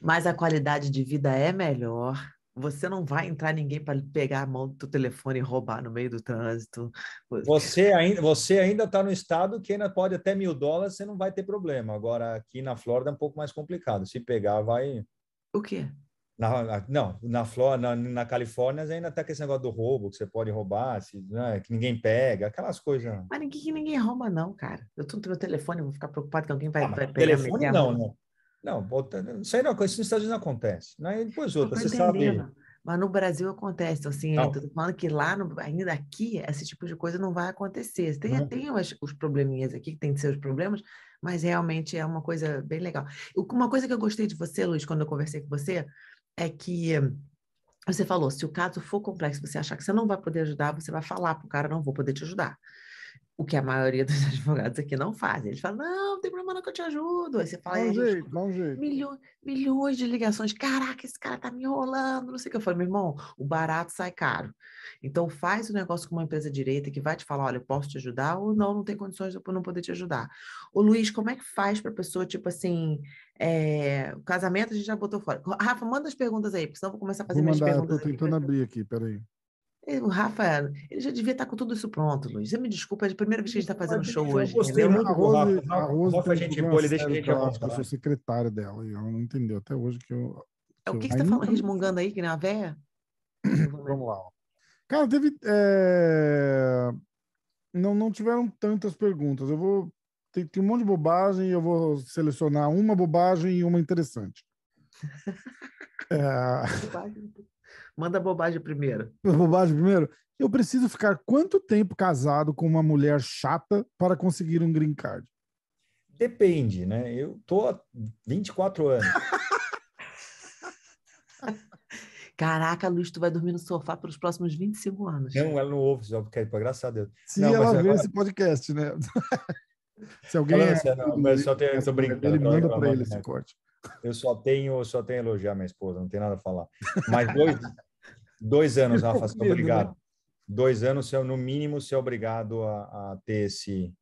Mas a qualidade de vida é melhor você não vai entrar ninguém para pegar a mão do telefone e roubar no meio do trânsito. Você ainda você ainda está no estado que ainda pode até mil dólares, você não vai ter problema. Agora aqui na Flórida é um pouco mais complicado. Se pegar, vai. O quê? Na, na, não, na Flórida, na, na, Califórnia ainda tem tá com esse negócio do roubo, que você pode roubar, se, né, que ninguém pega, aquelas coisas. Mas ninguém, ninguém rouba não, cara. Eu tô no meu telefone, vou ficar preocupado que alguém vai, ah, vai pegar... Telefone não, não. Né? Não, isso aí não acontece, nos Estados Unidos acontece. Né? E depois outra, você sabe. Mas no Brasil acontece. Então, assim, não. eu estou falando que lá, no, ainda aqui, esse tipo de coisa não vai acontecer. Tem, uhum. tem os, os probleminhas aqui, que tem seus problemas, mas realmente é uma coisa bem legal. Uma coisa que eu gostei de você, Luiz, quando eu conversei com você, é que você falou, se o caso for complexo, você achar que você não vai poder ajudar, você vai falar para o cara, não vou poder te ajudar. O que a maioria dos (laughs) advogados aqui não faz Eles falam, não, não tem problema não que eu te ajudo. Aí você fala, dá é, jeito, jeito. Milho, milhões de ligações. Caraca, esse cara tá me enrolando, não sei o que. Eu falo, meu irmão, o barato sai caro. Então faz o negócio com uma empresa direita que vai te falar, olha, eu posso te ajudar ou não, não tem condições de eu não poder te ajudar. O Luiz, como é que faz para pessoa, tipo assim, é, o casamento a gente já botou fora. Rafa, manda as perguntas aí, porque senão eu vou começar a fazer vou minhas mandar, perguntas. Eu tô tentando aqui, abrir aqui, peraí. Eh, o Rafa, ele já devia estar tá com tudo isso pronto, Luiz. Você me desculpa, é a primeira vez que a gente está fazendo show hoje. Gostei, entendeu? A Rose, a Rose, Rafa, a gente boa, ele deixa a gente avançar. Eu sou secretário dela e ela não entendeu até hoje que eu. É, que o que, eu... que você está falando, resmungando aí, que nem uma véia? Vamos lá. Cara, teve. É... Não, não tiveram tantas perguntas. Eu vou. Tem, tem um monte de bobagem e eu vou selecionar uma bobagem e uma interessante. (laughs) é... Manda bobagem primeiro. Bobagem primeiro? Eu preciso ficar quanto tempo casado com uma mulher chata para conseguir um green card? Depende, né? Eu tô há 24 anos. (laughs) Caraca, Luiz, tu vai dormir no sofá pelos próximos 25 anos. Não, ela não ouve esse podcast, graças a Deus. Se não, ela ver agora... esse podcast, né? (laughs) Se alguém. Não, é... não, mas só tem... Né? eu tô brincando. Ele manda para ele esse né? corte. Eu só tenho, só tenho elogiar minha esposa, não tem nada a falar. Mas dois, (laughs) Dois anos, Rafa, você é obrigado. Dois anos, você, no mínimo, você é obrigado a, a ter esse,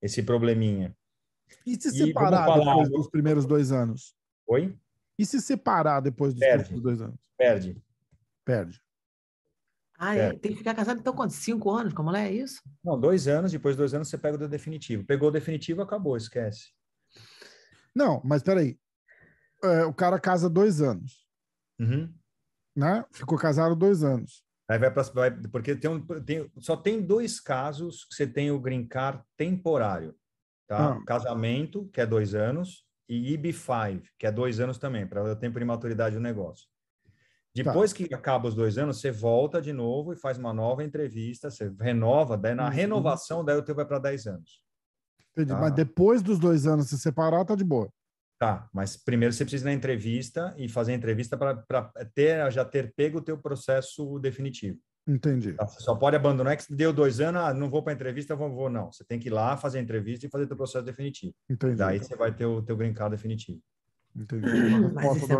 esse probleminha. E se separar e, falar, depois dos primeiros dois anos? Oi? E se separar depois dos Perde. primeiros dois anos? Perde. Perde. Ah, é. tem que ficar casado então quanto? Cinco anos como é isso? Não, dois anos, depois de dois anos você pega o definitivo. Pegou o definitivo, acabou, esquece. Não, mas peraí. É, o cara casa dois anos. Uhum né? Ficou casado dois anos. Aí vai para porque tem, um, tem, só tem dois casos que você tem o card temporário, tá? Ah. Casamento que é dois anos e IB5 que é dois anos também para o tempo de maturidade do negócio. Tá. Depois tá. que acaba os dois anos, você volta de novo e faz uma nova entrevista, você renova, daí na renovação, daí o teu vai para 10 anos. Entendi, tá? mas depois dos dois anos se separar, tá de boa. Tá, mas primeiro você precisa ir na entrevista e fazer a entrevista para ter, já ter pego o teu processo definitivo. Entendi. Tá, você só pode abandonar é que deu dois anos, ah, não vou para a entrevista, vou, vou, não. Você tem que ir lá fazer a entrevista e fazer o teu processo definitivo. Entendi. Daí você vai ter o teu brincar definitivo. Entendi. Mas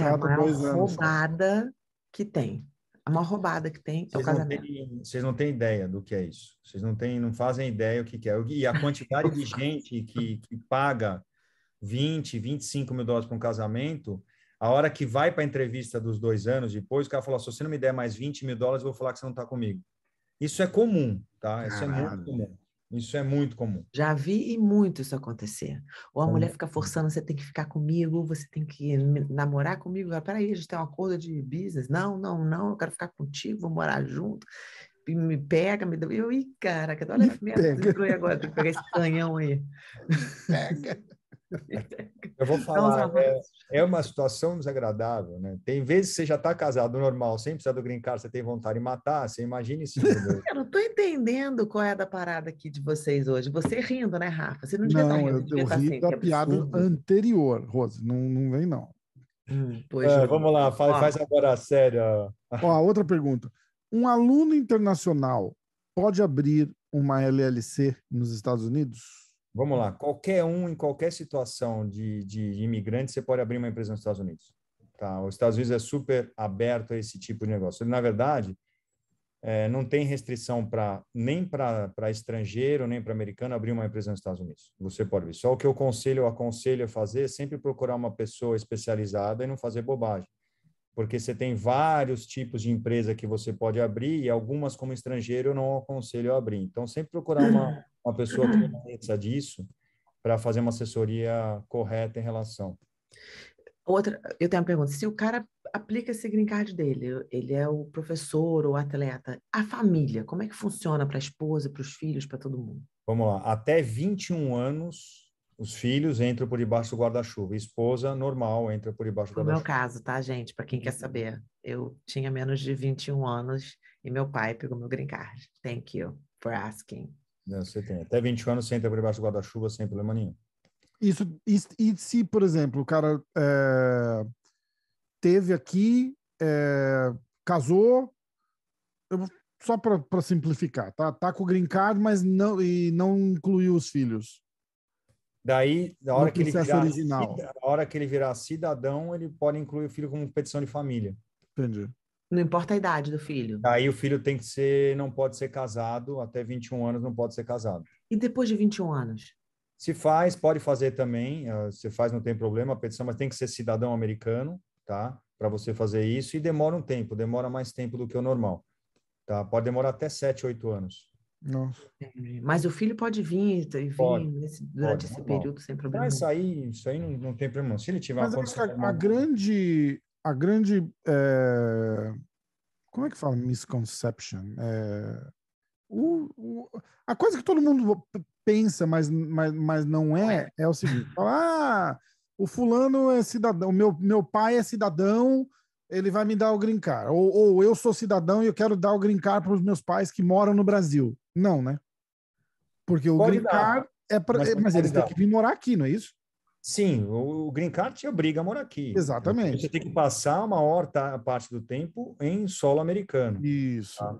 a é, é roubada que tem. É a maior roubada que tem vocês não Têm, vocês não têm ideia do que é isso. Vocês não têm, não fazem ideia o que, que é. E a quantidade de (laughs) gente que, que paga 20, 25 mil dólares para um casamento, a hora que vai para a entrevista dos dois anos depois, o cara falou: se você não me der mais 20 mil dólares, eu vou falar que você não está comigo. Isso é comum, tá? Isso é muito comum. Isso é muito comum. Já vi e muito isso acontecer. Ou a mulher fica forçando, você tem que ficar comigo, você tem que namorar comigo. Ah, peraí, a gente tem um acordo de business. Não, não, não, eu quero ficar contigo, vou morar junto. Me pega, me dá. Eu, ih, caraca, olha a merda, agora, tem que pegar esse canhão aí. Pega. Eu vou (laughs) falar, é, é, uma situação desagradável, né? Tem vezes que você já está casado normal, sem precisar do green card, você tem vontade de matar, você imagina isso. (laughs) eu não estou entendendo qual é a da parada aqui de vocês hoje. Você rindo, né, Rafa? Você não devia tá não, estar rindo. Não, eu, eu estar tá ri da piada anterior, Rose, não, não vem não. Hum, pois é, vamos lá, faz, faz agora a séria. Ó, outra pergunta. Um aluno internacional pode abrir uma LLC nos Estados Unidos? Vamos lá. Qualquer um, em qualquer situação de, de imigrante, você pode abrir uma empresa nos Estados Unidos. Tá? Os Estados Unidos é super aberto a esse tipo de negócio. Ele, na verdade, é, não tem restrição para nem para estrangeiro, nem para americano abrir uma empresa nos Estados Unidos. Você pode ver. Só o que eu conselho, eu aconselho a fazer é sempre procurar uma pessoa especializada e não fazer bobagem porque você tem vários tipos de empresa que você pode abrir e algumas como estrangeiro eu não aconselho a abrir. Então, sempre procurar uma, (laughs) uma pessoa que conheça disso para fazer uma assessoria correta em relação. Outra, eu tenho uma pergunta. Se o cara aplica esse green card dele, ele é o professor ou atleta, a família, como é que funciona para a esposa, para os filhos, para todo mundo? Vamos lá, até 21 anos os filhos entram por debaixo do guarda-chuva. Esposa, normal, entra por debaixo do guarda-chuva. No meu caso, tá, gente? Para quem quer uhum. saber. Eu tinha menos de 21 anos e meu pai pegou meu green card. Thank you for asking. Não, você tem. Até 20 anos você entra por debaixo do guarda-chuva sem problema nenhum. Isso, isso, e se, por exemplo, o cara é, teve aqui, é, casou, eu, só para simplificar, tá? Tá com o green card, mas não, e não incluiu os filhos. Daí, da hora, que ele virar, original. hora que ele virar cidadão, ele pode incluir o filho como petição de família. Entendi. Não importa a idade do filho. Daí o filho tem que ser, não pode ser casado, até 21 anos não pode ser casado. E depois de 21 anos? Se faz, pode fazer também, eh, se faz não tem problema a petição, mas tem que ser cidadão americano, tá? Para você fazer isso e demora um tempo, demora mais tempo do que o normal, tá? Pode demorar até 7, 8 anos. Nossa. É, mas o filho pode vir, vir pode, nesse, durante pode, esse período sem problema. Mas aí, isso aí não, não tem problema. Se ele tiver Mas a, a, a grande, a grande, é... como é que fala misconception? É... O, o, a coisa que todo mundo pensa, mas, mas, mas não é, é o seguinte: fala, ah, o fulano é cidadão, meu, meu pai é cidadão, ele vai me dar o green Ou, ou eu sou cidadão e eu quero dar o green para os meus pais que moram no Brasil. Não, né? Porque o green card é para. Mas, mas eles têm que vir morar aqui, não é isso? Sim, o, green card te obriga a morar aqui. Exatamente. Você tem que passar uma maior parte do tempo em solo americano. Tá? Isso. Tá?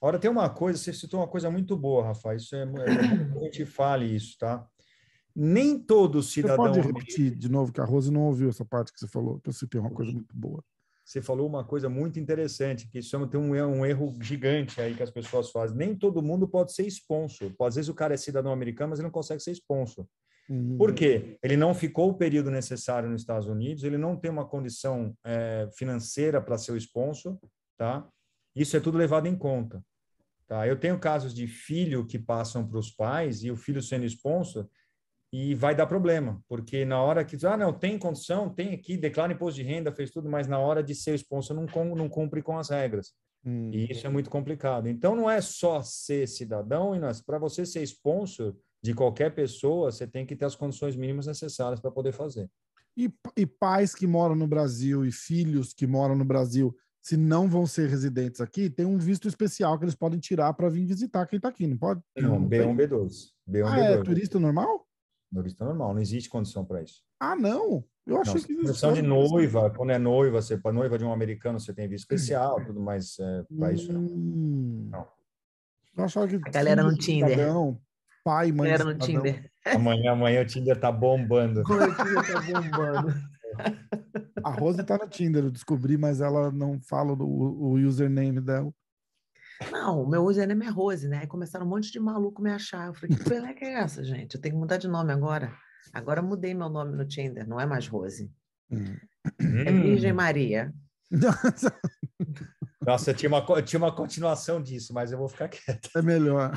Agora, tem uma coisa, você citou uma coisa muito boa, Rafa. Isso é, é a gente fale isso, tá? Nem todo cidadão. Você pode repetir de novo, que a Rose não ouviu essa parte que você falou, que eu citei uma coisa uhum. muito boa você falou uma coisa muito interessante, que isso é tem um, é um, erro gigante aí que as pessoas fazem. Nem todo mundo pode ser sponsor. Às vezes o cara é cidadão americano, mas ele não consegue ser sponsor. Uhum. Por quê? Ele não ficou o período necessário nos Estados Unidos, ele não tem uma condição é, financeira para ser o sponsor, tá? Isso é tudo levado em conta, tá? Eu tenho casos de filho que passam para os pais e o filho sendo sponsor, e vai dar problema, porque na hora que ah, não, tem condição, tem aqui, declara imposto de renda, fez tudo, mas na hora de ser sponsor não, não cumpre com as regras. Hum. E isso é muito complicado. Então não é só ser cidadão, Inácio, para você ser sponsor de qualquer pessoa, você tem que ter as condições mínimas necessárias para poder fazer. E, e pais que moram no Brasil e filhos que moram no Brasil, se não vão ser residentes aqui, tem um visto especial que eles podem tirar para vir visitar quem está aqui, não pode? Não, B1, b 12 B1, ah, é turista normal? Nudista é normal, não existe condição para isso. Ah, não? Eu acho não, que condição de noiva, quando é noiva, você para noiva de um americano você tem visto especial, hum. tudo mais é, para isso não. Hum. não. achava que a galera no Tinder. Cidadão, pai, mãe. Galera no Tinder. Amanhã, amanhã o Tinder tá bombando. o Tinder tá bombando. a Rose tá no Tinder, eu descobri, mas ela não fala o o username dela. Não, meu username é Rose, né? Aí começaram um monte de maluco me achar. Eu falei, que peleca é essa, gente? Eu tenho que mudar de nome agora. Agora mudei meu nome no Tinder, não é mais Rose. Hum. É Virgem hum. Maria. Nossa, tinha uma, tinha uma continuação disso, mas eu vou ficar quieto. É melhor.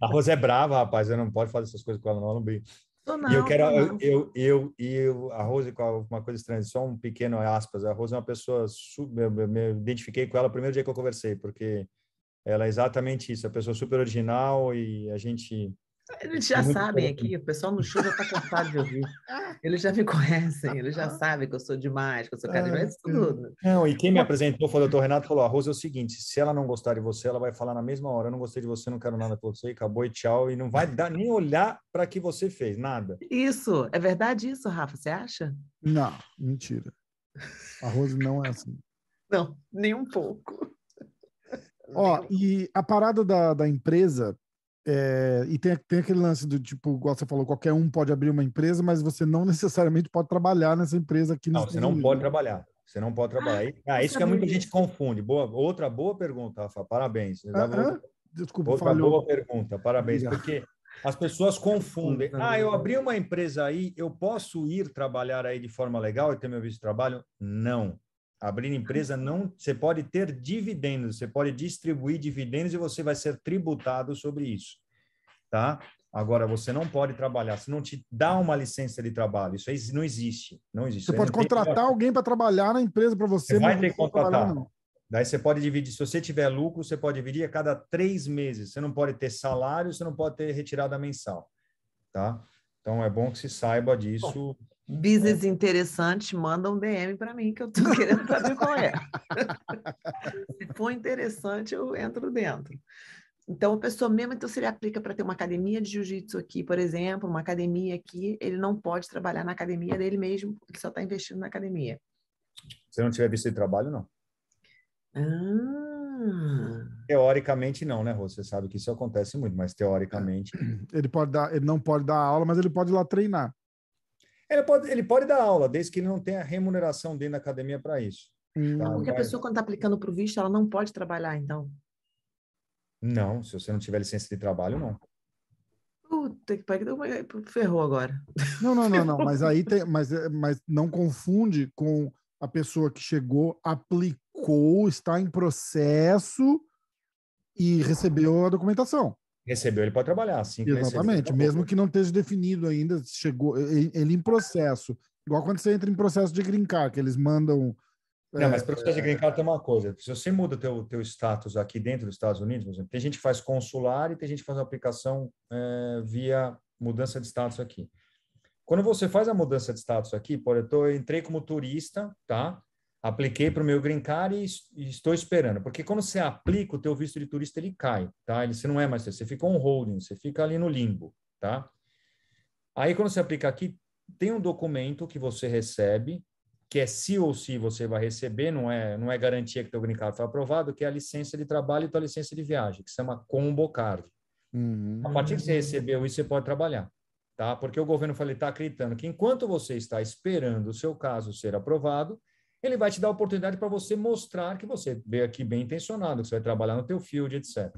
A Rose é brava, rapaz. Eu não pode fazer essas coisas com ela, não. Ela não não, e eu quero, eu, eu, eu, eu, a Rose, uma coisa estranha, só um pequeno aspas. A Rose é uma pessoa, super, eu me identifiquei com ela o primeiro dia que eu conversei, porque ela é exatamente isso, a pessoa super original e a gente eles já é sabem aqui, o pessoal no show já está cansado de ouvir. Eles já me conhecem, eles já (laughs) sabem que eu sou demais, que eu sou ah, carismático, ah, tudo. Não, e quem me apresentou foi o doutor Renato, falou, a Rosa é o seguinte, se ela não gostar de você, ela vai falar na mesma hora, eu não gostei de você, não quero nada com você, acabou e tchau, e não vai dar nem olhar para que você fez, nada. Isso, é verdade isso, Rafa, você acha? Não, mentira. A Rose não é assim. Não, nem um pouco. Ó, e a parada da, da empresa é, e tem, tem aquele lance do tipo, igual você falou, qualquer um pode abrir uma empresa, mas você não (laughs) necessariamente pode trabalhar nessa empresa aqui. Não, você não pode né? trabalhar. Você não pode trabalhar. Ah, ah isso que muita gente confunde. Boa, outra boa pergunta, Rafa. Parabéns. Ah, ah, desculpa, outra falhou. boa pergunta. Parabéns, Obrigado. porque as pessoas confundem. Ah, eu né? abri uma empresa aí, eu posso ir trabalhar aí de forma legal e ter meu visto de trabalho? Não. Abrir empresa não, você pode ter dividendos, você pode distribuir dividendos e você vai ser tributado sobre isso, tá? Agora você não pode trabalhar, se não te dá uma licença de trabalho, isso aí não existe, não existe. Você, pode contratar tem... alguém para trabalhar na empresa para você. você vai ter que contratar. Daí você pode dividir, se você tiver lucro, você pode dividir a cada três meses. Você não pode ter salário, você não pode ter retirada mensal, tá? Então é bom que se saiba disso. Bom, é. business é. interessante, manda um DM para mim que eu estou (laughs) querendo saber qual é. (laughs) Se for interessante, eu entro dentro. Então, a pessoa mesmo, então, se ele aplica para ter uma academia de jiu-jitsu aqui, por exemplo, uma academia aqui, ele não pode trabalhar na academia dele mesmo, porque só está investindo na academia. Se não tiver visto de trabalho, não. Ah. Teoricamente não, né, Rô? Você sabe que isso acontece muito, mas teoricamente. Ele pode dar, ele não pode dar aula, mas ele pode ir lá treinar. Ele pode, ele pode dar aula, desde que ele não tenha remuneração dentro da academia para isso. Hum. Tá? Porque a pessoa, quando está aplicando para o visto, ela não pode trabalhar, então? Não, se você não tiver licença de trabalho, não. Puta que pariu, ferrou agora. Não, não, não, não, (laughs) mas aí tem, mas, mas não confunde com a pessoa que chegou, aplicou, está em processo e recebeu a documentação. Recebeu, ele pode trabalhar, assim. Exatamente, mesmo que não esteja definido ainda, chegou ele em processo. Igual quando você entra em processo de green card, que eles mandam. Não, é, mas processo de é. green card tem uma coisa. Se você muda teu teu status aqui dentro dos Estados Unidos, por exemplo, tem gente que faz consular e tem gente que faz uma aplicação é, via mudança de status aqui. Quando você faz a mudança de status aqui, por eu, tô, eu entrei como turista, tá? apliquei para o meu green card e, e, estou esperando. Porque quando você aplica, o teu visto de turista, ele cai, tá? Ele, você não é mais, você fica on holding, você fica ali no limbo, tá? Aí, quando você aplica aqui, tem um documento que você recebe, que é se ou se você vai receber, não é, não é garantia que teu green card foi aprovado, que é a licença de trabalho e tua licença de viagem, que se chama combo card. Uhum. A partir que você recebeu isso, você pode trabalhar. Tá? Porque o governo falei, está acreditando que enquanto você está esperando o seu caso ser aprovado, ele vai te dar a oportunidade para você mostrar que você veio aqui bem intencionado, que você vai trabalhar no teu field, etc.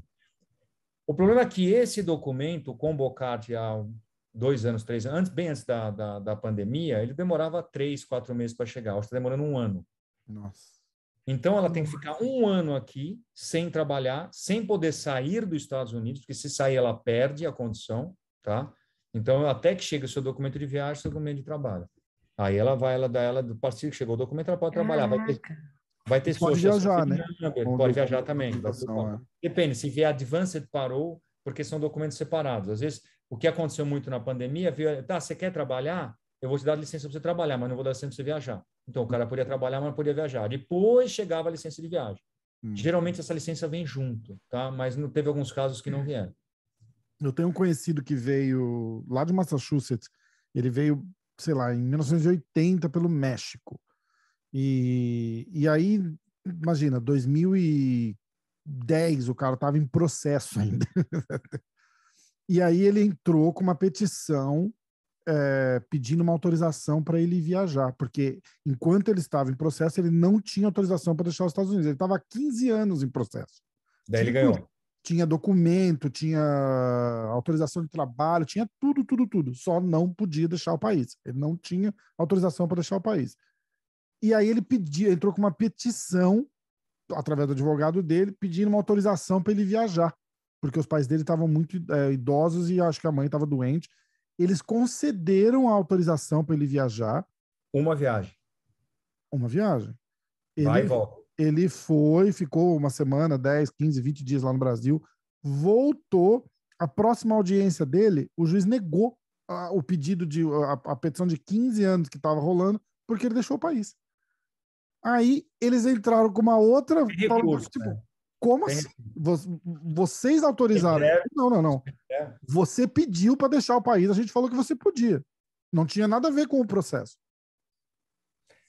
O problema é que esse documento, com o Bocardi há dois anos, três anos, bem antes da, da, da pandemia, ele demorava três, quatro meses para chegar. Hoje está demorando um ano. Nossa. Então, ela tem que ficar um ano aqui, sem trabalhar, sem poder sair dos Estados Unidos, porque se sair, ela perde a condição, tá? Então, até que chega o seu documento de viagem, seu documento de trabalho. Aí ela vai, ela dá ela do parceiro que chegou o documento, ela pode trabalhar. Vai ter, vai ter né? pode viajar, né? pode viajar também. Tá é. Depende, se vier advanced parou, porque são documentos separados. Às vezes, o que aconteceu muito na pandemia, viu, tá, você quer trabalhar? Eu vou te dar licença para você trabalhar, mas não vou dar licença para você viajar. Então, o cara podia trabalhar, mas não podia viajar. Depois chegava a licença de viagem. Hum. Geralmente, essa licença vem junto, tá? Mas não teve alguns casos que não vieram. Eu tenho um conhecido que veio lá de Massachusetts. Ele veio sei lá, em 1980 pelo México. E, e aí, imagina, 2010 o cara estava em processo (laughs) ainda. e aí ele entrou com uma petição é, pedindo uma autorização para ele viajar, porque enquanto ele estava em processo, ele não tinha autorização para deixar os Estados Unidos. Ele estava há 15 anos em processo. Daí ele tipo, ganhou tinha documento, tinha autorização de trabalho, tinha tudo, tudo, tudo. Só não podia deixar o país. Ele não tinha autorização para deixar o país. E aí ele pediu entrou com uma petição através do advogado dele, pedindo uma autorização para ele viajar, porque os pais dele estavam muito é, idosos e acho que a mãe estava doente. Eles concederam a autorização para ele viajar. Uma viagem. Uma viagem. Ele, Vai e volta ele foi, ficou uma semana, 10, 15, 20 dias lá no Brasil, voltou. A próxima audiência dele, o juiz negou a, o pedido de a, a, petição de 15 anos que estava rolando, porque ele deixou o país. Aí eles entraram com uma outra. recurso, tipo, né? Como assim? Vocês autorizaram? Não, não, não. É. Você pediu para deixar o país. A gente falou que você podia. Não tinha nada a ver com o processo.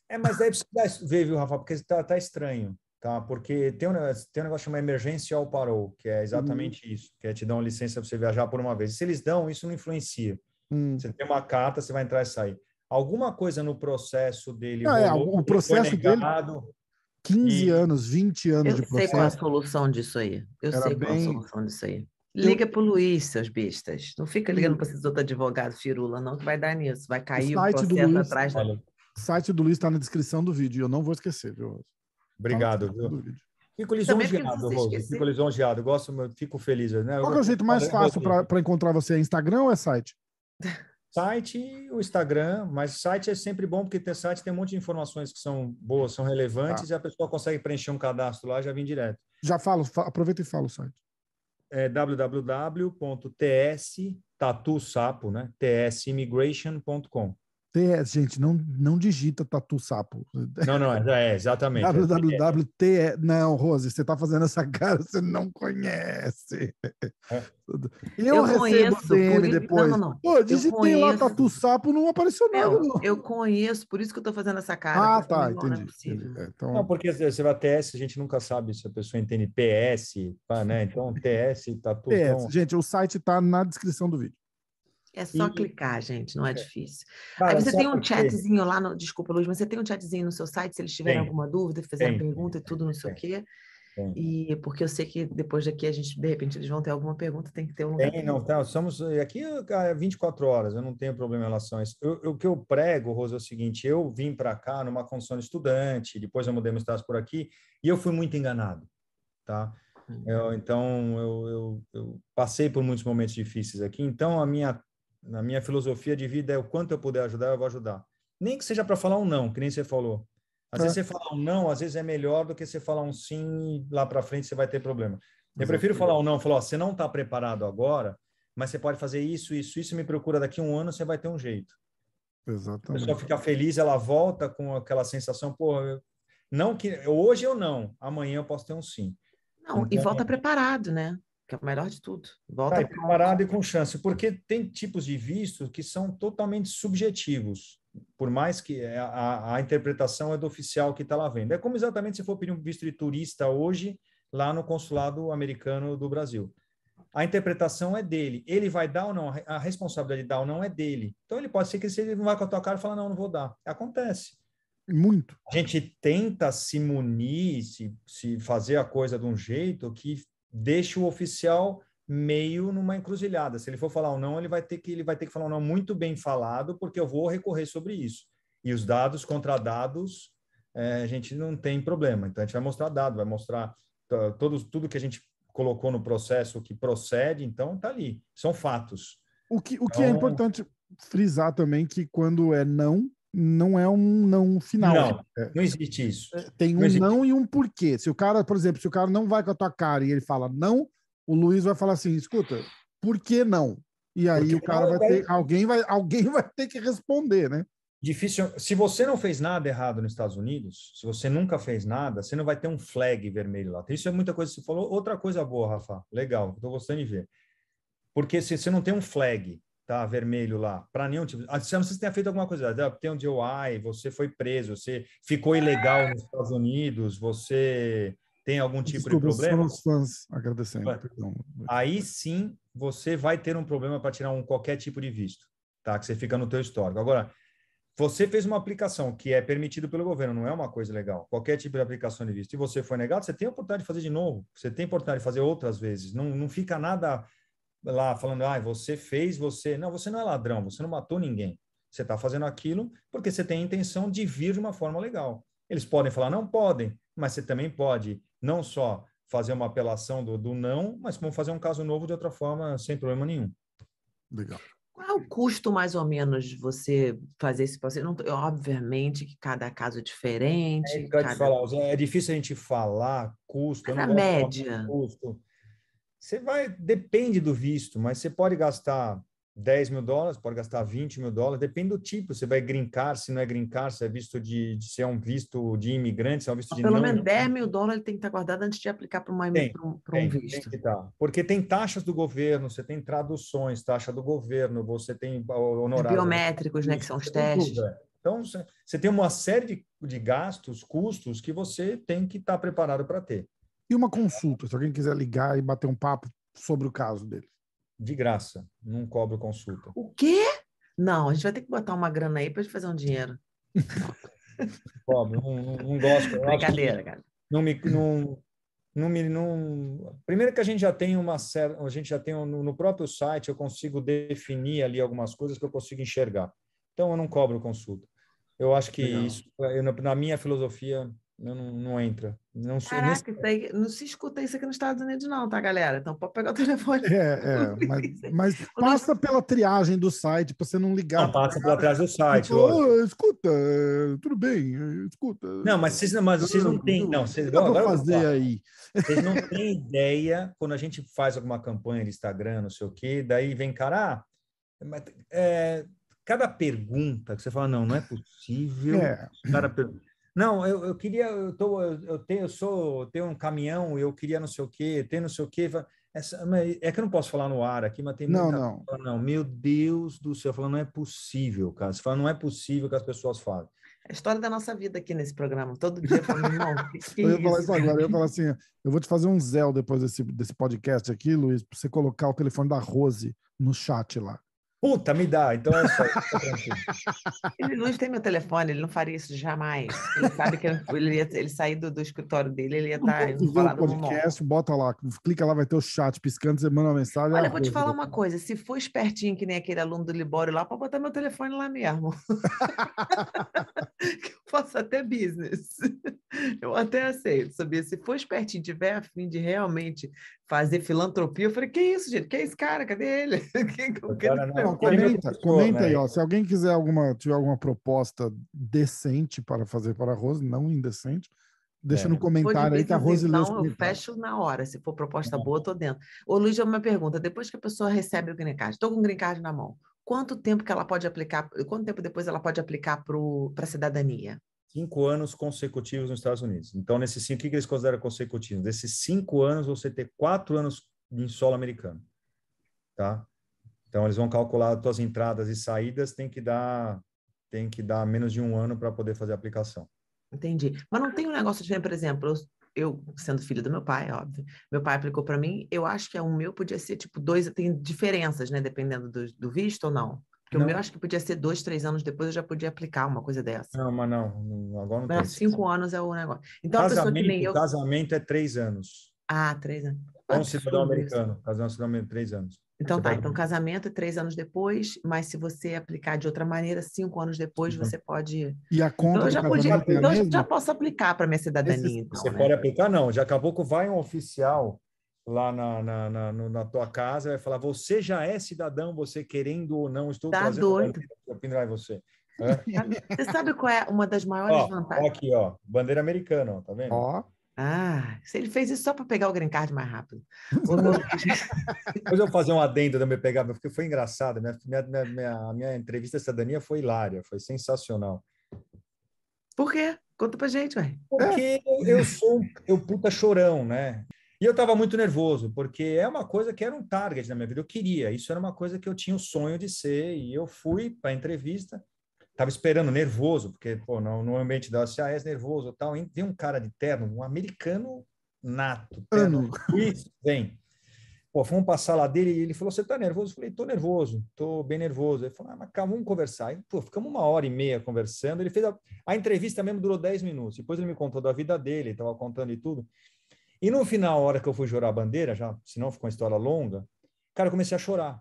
É, mas daí precisar ver, viu, Rafa? Porque tá, tá estranho, tá? Porque tem um, tem um negócio chamado emergência ou parou, que é exatamente uhum. isso, que é te dar uma licença para você viajar por uma vez. E se eles dão, isso não influencia. Uhum. Você tem uma carta, você vai entrar e sair. Alguma coisa no processo dele. Ah, rolou, é, o processo negado, dele. 15 e... anos, 20 anos eu de processo. Eu sei qual é a solução disso aí. Eu Era sei qual é a solução disso aí. Liga pro Luiz, seus bestas. Não fica ligando para esses outros advogados firula, não, que vai dar nisso. Vai cair o, o processo atrás. Olha, da... O site do Luiz está na descrição do vídeo. Eu não vou esquecer, viu? Tá Obrigado. Tá Fico lisonjeado, Rose. Fico lisonjeado. Gosto, fico feliz. Né? Qual é o jeito mais fácil para encontrar você? É Instagram ou é site? Site, o Instagram, mas site é sempre bom porque tem site tem um monte de informações que são boas, são relevantes tá. e a pessoa consegue preencher um cadastro lá já vem direto. Já falo, aproveita e fala o site. É www.tstatusapo, né? tsimmigration.com. TS, gente, não, não digita tatu sapo. Não, não, é, é exatamente. www.te. É, é, não, Rose, você está fazendo essa cara, você não conhece. É. Eu, eu recebo conheço, DM por... depois. Não, não, não. Pô, digitei lá tatu sapo, não apareceu nada. Eu, eu conheço, por isso que eu estou fazendo essa cara. Ah, tá, não entendi. Não, é entendi. É, então... não, porque você vai TS, a gente nunca sabe se a pessoa entende PS, né? Então, TS, tatu. PS. Então gente, o site está na descrição do vídeo. É só e... clicar, gente, não é, é. difícil. Cara, Aí você tem um porque... chatzinho lá, no... desculpa, Luiz, mas você tem um chatzinho no seu site, se eles tiverem tem. alguma dúvida, fizerem pergunta e tudo, não sei o quê. Tem. E porque eu sei que depois daqui a gente, de repente, eles vão ter alguma pergunta, tem que ter um lugar. Tem, não, tá, somos eh, aqui ah, é 24 horas, eu não tenho problema em relação a isso. Eu, o que eu prego, Rosa, é o seguinte: eu vim para cá numa condição de estudante, depois eu mudei meus por aqui, e eu fui muito enganado, tá? Uhum. Eu, então, eu, eu, eu, passei por muitos momentos difíceis aqui. Então, a minha na minha filosofia de vida é o quanto eu puder ajudar, eu vou ajudar. Nem que seja para falar um não, que nem você falou. Às é. vezes você fala um não, às vezes é melhor do que você falar um sim e lá para frente você vai ter problema. Eu prefiro falar um não, falar, ó, você não está preparado agora, mas você pode fazer isso, isso, isso, me procura daqui a um ano, você vai ter um jeito. Exatamente. A pessoa fica feliz, ela volta com aquela sensação, pô, não que hoje eu não, amanhã eu posso ter um sim. Não, então, e volta então, preparado, né? que é o melhor de tudo. Volta tá, preparado e com chance, porque tem tipos de visto que são totalmente subjetivos, por mais que é, a, a interpretação é do oficial que está lá vendo. É como exatamente se for pedir um visto de turista hoje lá no consulado americano do Brasil. A interpretação é dele. Ele vai dar ou não, a responsabilidade de dar ou não é dele. Então ele pode ser que se ele não vai com a tua cara e fale, não, não vou dar. Acontece. Muito. A gente tenta se munir, se, se fazer a coisa de um jeito que deixa o oficial meio numa encruzilhada. Se ele for falar ou não, ele vai ter que ele vai ter que falar um não muito bem falado, porque eu vou recorrer sobre isso. E os dados contra dados, é, a gente não tem problema. Então a gente vai mostrar dado, vai mostrar todos tudo que a gente colocou no processo, o que procede, então tá ali. São fatos. O que o que é então, é importante frisar também que quando é não não é um não final. Não, é, não existe isso. É, tem um não, não, e um porquê. Se o cara, por exemplo, se o cara não vai com a tua cara e ele fala não, o Luiz vai falar assim: escuta, por que não? E aí Porque o cara é vai, vai ter. Alguém vai, alguém (laughs) vai ter que responder, né? Difícil. Se você não fez nada errado nos Estados Unidos, se você nunca fez nada, você não vai ter um flag vermelho lá. Isso é muita coisa que você falou. Outra coisa boa, Rafa. Legal, estou gostando de ver. Porque se você não tem um flag tá vermelho lá, para nenhum tipo. Ah, se não se tenha feito alguma coisa, tem um DUI, você foi preso, você ficou ilegal nos Estados Unidos, você tem algum tipo Desculpa, de problema. Os fãs agradecendo, perdão. Aí sim você vai ter um problema para tirar um qualquer tipo de visto, tá? Que você fica no teu histórico. Agora, você fez uma aplicação que é permitido pelo governo, não é uma coisa legal. Qualquer tipo de aplicação de visto e você foi negado, você tem a oportunidade de fazer de novo, você tem a oportunidade de fazer outras vezes. Não, não fica nada lá falando, ah, você fez, você. Não, você não é ladrão, você não matou ninguém. Você está fazendo aquilo porque você tem a intenção de vir de uma forma legal. Eles podem falar, não podem, mas você também pode não só fazer uma apelação do, do não, mas como fazer um caso novo de outra forma sem problema nenhum. Legal. Qual é o custo, mais ou menos, de você fazer esse processo? Não, é obviamente que cada caso é diferente. É, cada... falar, é difícil a gente falar custo. na média. Custo, você vai, depende do visto, mas você pode gastar 10 mil dólares, pode gastar 20 mil dólares, depende do tipo. Você vai grincar, se não é grincar, se é visto de, de se é um visto de imigrante, se é um visto de Pelo não, menos 10 mil dólares tem que estar tá guardado antes de aplicar para um, visto. Tem que tá. Porque tem taxas do governo, você tem traduções, taxa do governo, você tem ah, honorários. biométricos, né? Que são os testes. É. Então, você tem uma série de, de gastos, custos que você tem que estar tá preparado para ter. E uma consulta, se alguém quiser ligar e bater um papo sobre o caso dele. De graça, não cobro consulta. O quê? Não, a gente vai ter que botar uma grana aí para gente fazer um dinheiro. (laughs) Cobro, não, não, gosto. Brincadeira, cara. Não me, não, me, não... Primeiro que a gente já tem uma série, a gente já tem um, no próprio site eu consigo definir ali algumas coisas que eu consigo enxergar. Então eu não cobro consulta. Eu acho que isso, eu, na minha filosofia, não, não entra. Não sei Caraca, não... não se escuta isso aqui nos Estados Unidos, não, tá, galera? Então pode pegar o (laughs) telefone. É, é mas, mas, passa pela triagem do site para você não ligar. Não, passa pela triagem do site. Oh, escuta, tudo bem, escuta. Não, mas vocês, mas vocês não têm. Não, vocês não fazer aí. Vocês não (laughs) têm ideia quando a gente faz alguma campanha de Instagram, não sei o quê, daí vem cara. Ah, é, cada pergunta que você fala, não, não é possível. É. Cara pergunta não, eu, eu queria, eu, tô, eu, tenho, eu sou, tenho um caminhão, eu queria não sei o quê, ter não sei o quê. Essa, é que eu não posso falar no ar aqui, mas tem não, muita... Não, não. não, meu Deus do céu, falando não é possível, cara. Você fala, não é possível que as pessoas falem. É a história da nossa vida aqui nesse programa. Todo dia falando, não, que Eu ia falar isso agora, eu ia falar assim, eu vou te fazer um zel depois desse, desse podcast aqui, Luiz, pra você colocar o telefone da Rose no chat lá. Puta, me dá. Então é só. (laughs) ele não tem meu telefone, ele não faria isso jamais. Ele sabe que ele, ia, ele sair do, do escritório dele, ele ia estar. Tá, tá o podcast, bota lá, clica lá, vai ter o chat piscando, você manda uma mensagem. Olha, é eu vou te falar uma coisa: se for espertinho que nem aquele aluno do Libório lá, pode botar meu telefone lá mesmo. (laughs) faço até business. (laughs) Eu até aceito, sabia? Se for espertinho, tiver a fim de realmente fazer filantropia, eu falei, que isso, gente? Que é esse cara? Cadê ele? (laughs) Agora, não, né, é comenta, comenta aí, ó. Se alguém quiser alguma, tiver alguma proposta decente para fazer para a Rose, não indecente, Deixa é. no comentário aí que a Rose Então, eu fecho na hora. Se for proposta tá boa, eu tô dentro. Ô, Luiz, uma pergunta. Depois que a pessoa recebe o green card, estou com o green card na mão, quanto tempo que ela pode aplicar, quanto tempo depois ela pode aplicar para a cidadania? Cinco anos consecutivos nos Estados Unidos. Então, nesses cinco, o que, que eles consideram consecutivos? Desses cinco anos, você ter quatro anos em solo americano, tá? Então, eles vão calcular as suas entradas e saídas, tem que dar, tem que dar menos de um ano para poder fazer a aplicação. Entendi. Mas não tem um negócio de, por exemplo, eu, sendo filho do meu pai, óbvio, meu pai aplicou para mim, eu acho que é o meu podia ser tipo dois, tem diferenças, né, dependendo do, do visto ou não. Porque não. o meu acho que podia ser dois, três anos depois eu já podia aplicar uma coisa dessa. Não, mas não, agora não mas tem. Cinco isso. anos é o negócio. Então, casamento, a pessoa que nem eu. Casamento é três anos. Ah, três anos. Um cidadão americano, isso. casar um cidadão americano, três anos. Então tá, então casamento é três anos depois, mas se você aplicar de outra maneira, cinco anos depois uhum. você pode. E a então conta é então, eu já podia, é então já posso aplicar para minha cidadania. Esse, então, você né? pode aplicar, não. Já acabou que vai um oficial lá na, na, na, na, tua casa vai falar: você já é cidadão, você querendo ou não, estou tá trazendo doido. para pendurar você. (laughs) Você sabe qual é uma das maiores ó, vantagens? Ó aqui, ó, bandeira americana, ó, tá vendo? Ó. Ah, se ele fez isso só para pegar o green card mais rápido. Mas (laughs) (laughs) eu vou fazer um adendo da me pegar, porque foi engraçado. Minha, minha, minha, minha entrevista à cidadania foi hilária, foi sensacional. Por quê? Conta pra gente, ué. Porque é. eu sou eu puta chorão, né? E eu estava muito nervoso, porque é uma coisa que era um target na minha vida. Eu queria, isso era uma coisa que eu tinha o sonho de ser, e eu fui para a entrevista. Tava esperando, nervoso, porque, pô, no, no ambiente da OCAS, é nervoso tal. vem um cara de terno, um americano nato. Ah, terno, (laughs) isso, vem. Pô, fomos passar lá dele e ele falou, você tá nervoso? Eu falei, tô nervoso, tô bem nervoso. Ele falou, ah, mas calma, vamos conversar. E, pô, ficamos uma hora e meia conversando. Ele fez a, a entrevista mesmo, durou 10 minutos. Depois ele me contou da vida dele, tava contando e tudo. E no final, a hora que eu fui jurar a bandeira, já, senão ficou uma história longa, cara, eu comecei a chorar,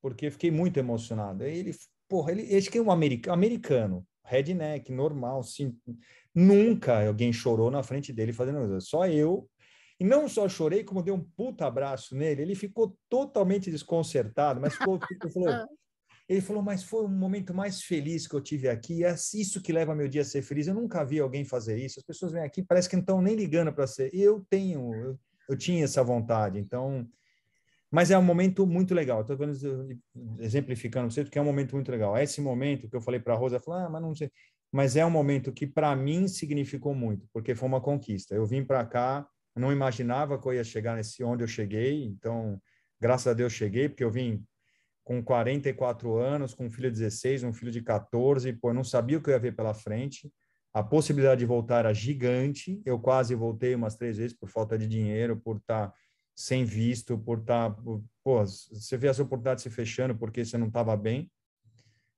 porque fiquei muito emocionado. Aí ele Porra, ele, que é um americano, redneck, normal, sim. Nunca alguém chorou na frente dele fazendo isso. Só eu. E não só chorei, como dei um puta abraço nele. Ele ficou totalmente desconcertado, mas ficou, (laughs) tipo, falou, ele falou, mas foi o momento mais feliz que eu tive aqui. É isso que leva meu dia a ser feliz. Eu nunca vi alguém fazer isso. As pessoas vêm aqui, parece que não estão nem ligando para ser. Eu tenho, eu, eu tinha essa vontade. Então, mas é um momento muito legal. Então, Estou eh, exemplificando para vocês que é um momento muito legal. É esse momento que eu falei para a Rosa, falou ah, mas não sei. Mas é um momento que para mim significou muito, porque foi uma conquista. Eu vim para cá, não imaginava que eu ia chegar nesse onde eu cheguei. Então, graças a Deus cheguei, porque eu vim com 44 anos, com um filho de 16, um filho de 14, pô, eu não sabia o que eu ia ver pela frente. A possibilidade de voltar era gigante. Eu quase voltei umas três vezes por falta de dinheiro, por estar tá sem visto, por estar. Tá, pô, você vê as oportunidades se fechando porque você não estava bem.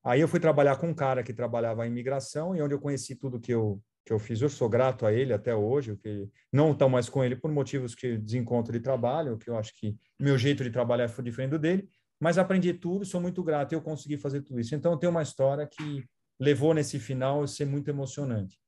Aí eu fui trabalhar com um cara que trabalhava em imigração e onde eu conheci tudo que eu, que eu fiz. Eu sou grato a ele até hoje, que não estou mais com ele por motivos que desencontro de trabalho, que eu acho que meu jeito de trabalhar foi diferente dele, mas aprendi tudo, sou muito grato e eu consegui fazer tudo isso. Então, eu tenho uma história que levou nesse final a ser muito emocionante.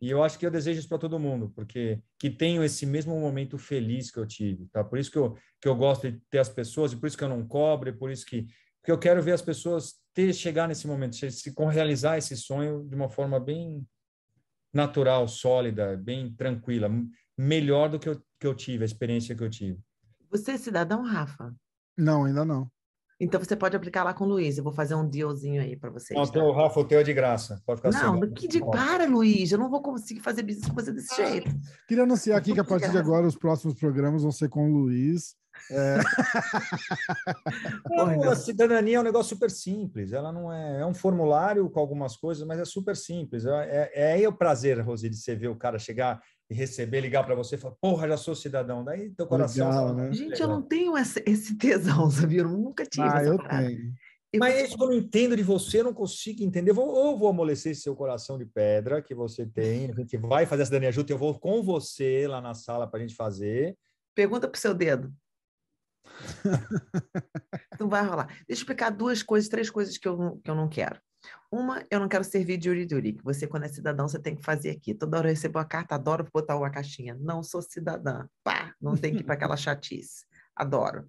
E eu acho que eu desejo isso para todo mundo, porque que tenho esse mesmo momento feliz que eu tive, tá? Por isso que eu, que eu gosto de ter as pessoas, e por isso que eu não cobro, e por isso que porque eu quero ver as pessoas ter chegar nesse momento, se, se realizar esse sonho de uma forma bem natural, sólida, bem tranquila, melhor do que eu, que eu tive, a experiência que eu tive. Você é cidadão, Rafa? Não, ainda não. Então você pode aplicar lá com o Luiz. Eu vou fazer um dealzinho aí para vocês. Não, tá? o então, Rafa, o teu é de graça. Pode ficar Não, sem... que de para, Luiz. Eu não vou conseguir fazer business com você desse ah, jeito. Queria anunciar aqui que a partir de agora os próximos programas vão ser com o Luiz. É... (laughs) a cidadania é um negócio super simples. Ela não é, é um formulário com algumas coisas, mas é super simples. É, é, é o prazer, Rosi, de você ver o cara chegar e receber, ligar para você e falar, porra, já sou cidadão. Daí teu coração. Legal, né? Gente, eu não tenho esse tesão, (laughs) sabia? Eu nunca tive. Ah, eu parada. tenho. Eu... Mas isso que eu não entendo de você, eu não consigo entender. Vou, ou vou amolecer esse seu coração de pedra que você tem, a gente vai fazer essa Dani Ajuda, eu vou com você lá na sala para a gente fazer. Pergunta para o seu dedo. (laughs) não vai rolar. Deixa eu explicar duas coisas, três coisas que eu, que eu não quero. Uma, eu não quero servir de uriduri, que você, quando é cidadão, você tem que fazer aqui. Toda hora eu recebo uma carta, adoro botar uma caixinha. Não sou cidadã. Pá, não tem que ir para aquela (laughs) chatice. Adoro.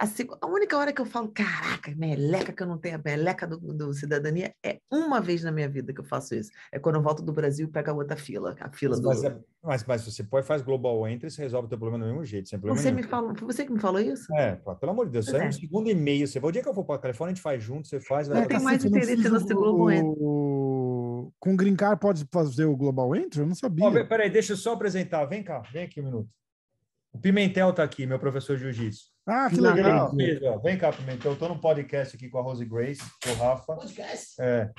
A, a única hora que eu falo, caraca, meleca que eu não tenho, a meleca do, do, cidadania, é uma vez na minha vida que eu faço isso. É quando eu volto do Brasil e pego a outra fila, a fila mas, do... Mas, é, mas, você pode fazer global entry, você resolve o teu problema do mesmo jeito, sem problema você nenhum. Me falou, foi você que me falou isso? É, pelo amor de Deus, é. um segundo e meio. Você, o dia que eu for para a Califórnia, a gente faz junto, você faz... Vai, não tem mais interesse no global entry. Com o Green Card pode fazer o global entry? Eu não sabia. Oh, peraí, deixa eu só apresentar. Vem cá, vem aqui um minuto. O Pimentel está aqui, meu professor de jiu-jitsu. Ah, que legal. Vem cá, Pimentel. Eu estou no podcast aqui com a Rose Grace, com o Rafa. Podcast? É.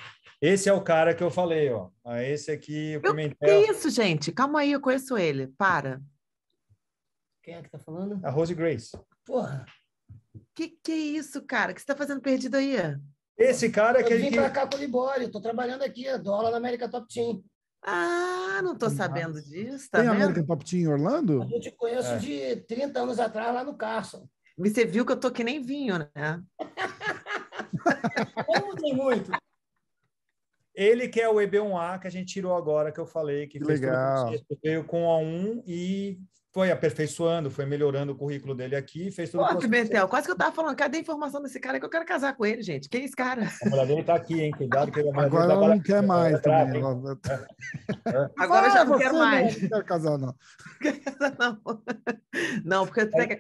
Esse é o cara que eu falei, ó. Ah, esse aqui, o Pimentel. Que é isso, gente? Calma aí, eu conheço ele. Para. Quem é que tá falando? A Rose Grace. Porra. Que que é isso, cara? O que você tá fazendo perdido aí? Esse cara eu que... Eu vim para pra cá com o Libório. Tô trabalhando aqui. Dou aula na América Top Team. Ah, não estou sabendo disso. Tá Tem vendo? American Pop Team em Orlando? Eu te conheço é. de 30 anos atrás lá no Carson. Você viu que eu tô que nem vinho, né? Como tem muito. Ele quer o EB1A que a gente tirou agora, que eu falei que, que legal. veio com a 1 e foi aperfeiçoando, foi melhorando o currículo dele aqui, fez tudo. Pô, quase que eu tava falando, cadê a informação desse cara que eu quero casar com ele, gente? Quem é esse cara? A mulher dele tá aqui, hein? Cuidado que ele vai é Agora ela não quer mais também. Tá (laughs) é. Agora eu já não quero mais. Não quero casar, não. (laughs) Não, porque você quer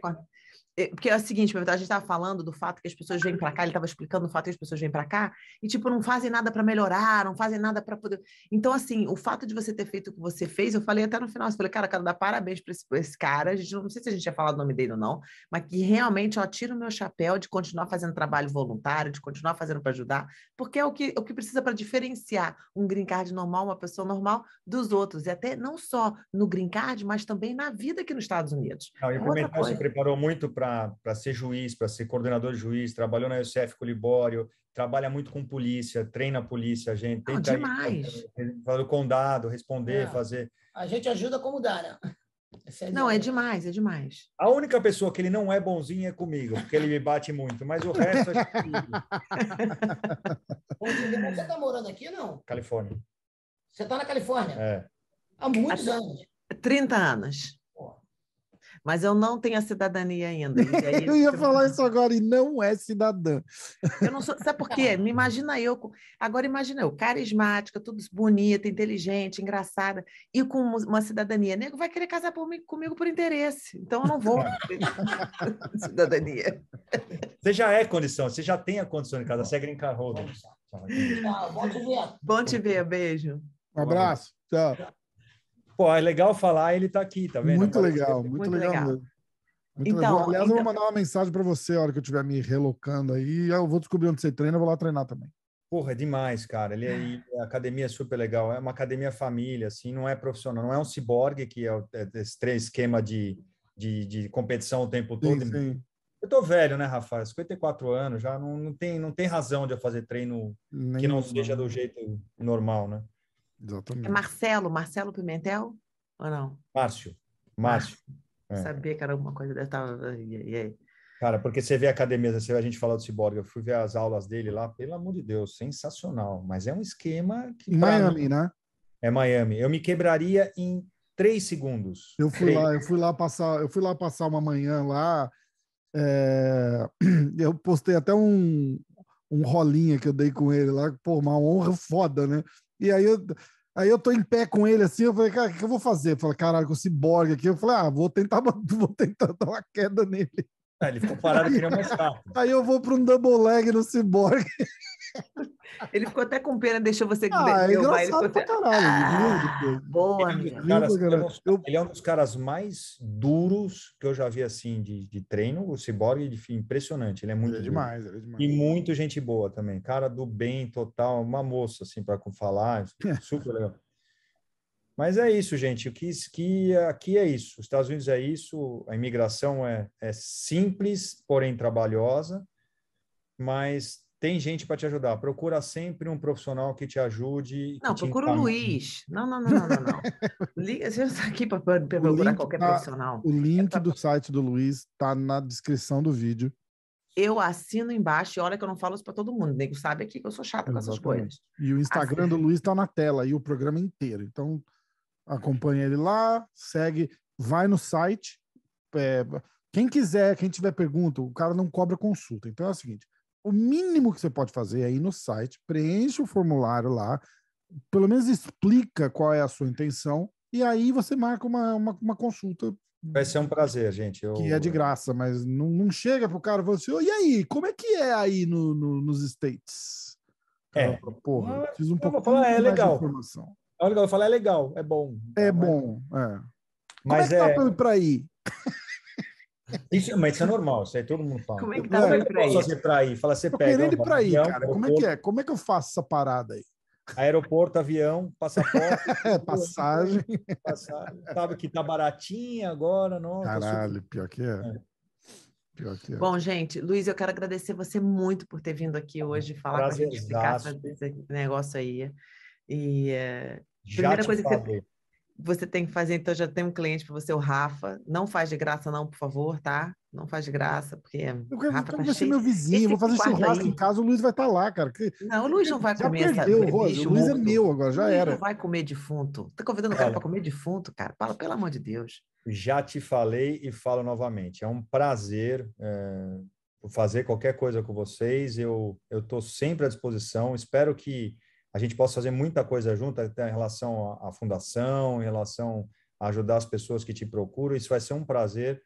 é, porque é o seguinte, a gente estava falando do fato que as pessoas vêm para cá, ele estava explicando o fato que as pessoas vêm para cá e, tipo, não fazem nada para melhorar, não fazem nada para poder. Então, assim, o fato de você ter feito o que você fez, eu falei até no final, eu falei, cara, quero dar parabéns para esse, esse, cara. A gente não sei se a gente ia falar o nome dele ou não, mas que realmente, ó, tiro o meu chapéu de continuar fazendo trabalho voluntário, de continuar fazendo para ajudar, porque é o que, é o que precisa para diferenciar um green card normal, uma pessoa normal, dos outros. E até não só no green card, mas também na vida aqui nos Estados Unidos. Não, e o se preparou muito para para ser juiz, para ser coordenador de juiz, trabalhou na UCF com o Libório, trabalha muito com polícia, treina a polícia, a gente ah, tem demais. do condado, responder, é. fazer. A gente ajuda como dá, né? É não, é demais, é demais. A única pessoa que ele não é bonzinho é comigo, porque ele me bate muito, mas o resto é comigo. (laughs) Você está tá morando aqui não? Califórnia. Você está na Califórnia? É. Há muitos Há anos. 30 anos mas eu não tenho a cidadania ainda. Aí, (laughs) eu ia falar isso agora, e não é cidadã. (laughs) Eu não sou, sabe por quê? Tá. Me imagina eu, agora imagina eu, carismática, tudo bonita, inteligente, engraçada, e com uma cidadania. Nego vai querer casar por mim, comigo por interesse, então eu não vou. (laughs) cidadania. Você já é condição, você já tem a condição de casar, Segue é em carro. Bom te ver. Bom te ver, beijo. Um abraço, tchau. Pô, é legal falar, ele tá aqui, tá vendo? Muito legal, muito, muito legal. legal. Muito então, legal. Aliás, então... eu vou então- mandar uma mensagem para você a hora que eu estiver me relocando aí. Eu vou descobrir onde você treina, eu vou lá treinar também. Porra, é demais, cara. É, ah. Ele, é a academia é super legal. É uma academia família, assim, não é profissional. Não é um ciborgue, que é, é esse três esquema de, de, de, competição o tempo todo. Sim, Eu tô velho, né, Rafael? 54 anos, já não, não, tem, não tem razão de eu fazer treino Nem que não seja do jeito normal, né? Exatamente. É Marcelo, Marcelo Pimentel ou não? Márcio. Ah, Márcio. Ah, é. Sabia que era alguma coisa Tava... E aí? Cara, porque você vê a academia, você vê a gente falar do Cyborg, eu fui ver as aulas dele lá, pelo amor de Deus, sensacional. Mas é um esquema que. Miami, mim, né? É Miami. Eu me quebraria em três segundos. Eu fui três. lá, eu fui lá passar, eu fui lá passar uma manhã lá. É... (clears throat) Eu postei até um, um rolinha que eu dei com ele lá, pô, uma honra foda, né? E aí eu, aí eu tô em pé com ele assim, eu falei, cara, o que eu vou fazer? Eu falei, caralho, com o ciborgue aqui. Eu falei, ah, vou tentar, (laughs) vou tentar dar uma queda nele. Ah, ele ficou parado que nem uma Aí eu vou para um double leg no ciborgue. (laughs) Ele ficou até com pena, deixou você ah, é ele ficou... Ah, boa, ele, é ele, é um dos, é ele, é um dos caras mais duros que eu já vi assim de, de treino. O Cyborg, de, impressionante. Ele é muito ele é demais, é demais, E muito gente boa também. Cara do bem total, uma moça assim para falar. (laughs) Super legal. Mas é isso, gente. O que, que aqui é isso. Os Estados Unidos é isso. A imigração é, é simples, porém trabalhosa, mas tem gente para te ajudar. Procura sempre um profissional que te ajude. Não, procura o Luiz. Não, não, não, não, não. (laughs) Você está aqui para procurar qualquer tá, profissional. O é link do site do Luiz está na descrição do vídeo. Eu assino embaixo e olha que eu não falo isso para todo mundo. O nego sabe aqui que eu sou chato com essas coisas. E o Instagram do Luiz está na tela e o programa inteiro. Então, acompanha ele lá, segue, vai no site. É, quem quiser, quem tiver pergunta, o cara não cobra consulta. Então é o seguinte o mínimo que você pode fazer é no site, preenche o formulário lá, pelo menos explica qual é a sua intenção, e aí você marca uma, uma, uma consulta. Vai ser um prazer, gente. Eu... Que é de graça, mas não, não chega para o cara e fala assim: oh, e aí, como é que é aí no, no nos States? é. Porra, fiz um pouco falar, é legal. de informação. É legal, eu falar, é legal, é bom. É, é? bom, é. Mas como é que tá é- para ir? Isso, mas isso é normal, isso aí todo mundo fala. Como é que dá pra ir? pra ir? Fala, você tô pega. Querendo ir pra ir, cara. Como é que é? Como é que eu faço essa parada aí? Aeroporto, avião, passaporte, (laughs) é, passagem. passagem. Sabe que tá baratinha agora, nossa. Tá Caralho, pior que é. É. é. Bom, gente, Luiz, eu quero agradecer você muito por ter vindo aqui hoje falar Prazer com a gente, explicar esse negócio aí. E uh, primeira coisa falei. que você você tem que fazer, então já tem um cliente para você, o Rafa. Não faz de graça, não, por favor, tá? Não faz de graça, porque. Eu quero, Rafa tá meu vizinho, Esse vou fazer churrasco em casa, o Luiz vai estar tá lá, cara. Que... Não, o Luiz não vai já comer perdeu, essa. Rose, o Luiz é meu agora, já era. Não vai comer defunto. Tá convidando o cara para comer defunto, cara? Fala, pelo amor de Deus. Já te falei e falo novamente. É um prazer. É, fazer qualquer coisa com vocês, eu estou sempre à disposição. Espero que a gente possa fazer muita coisa junto, até em relação à, à fundação, em relação a ajudar as pessoas que te procuram. Isso vai ser um prazer,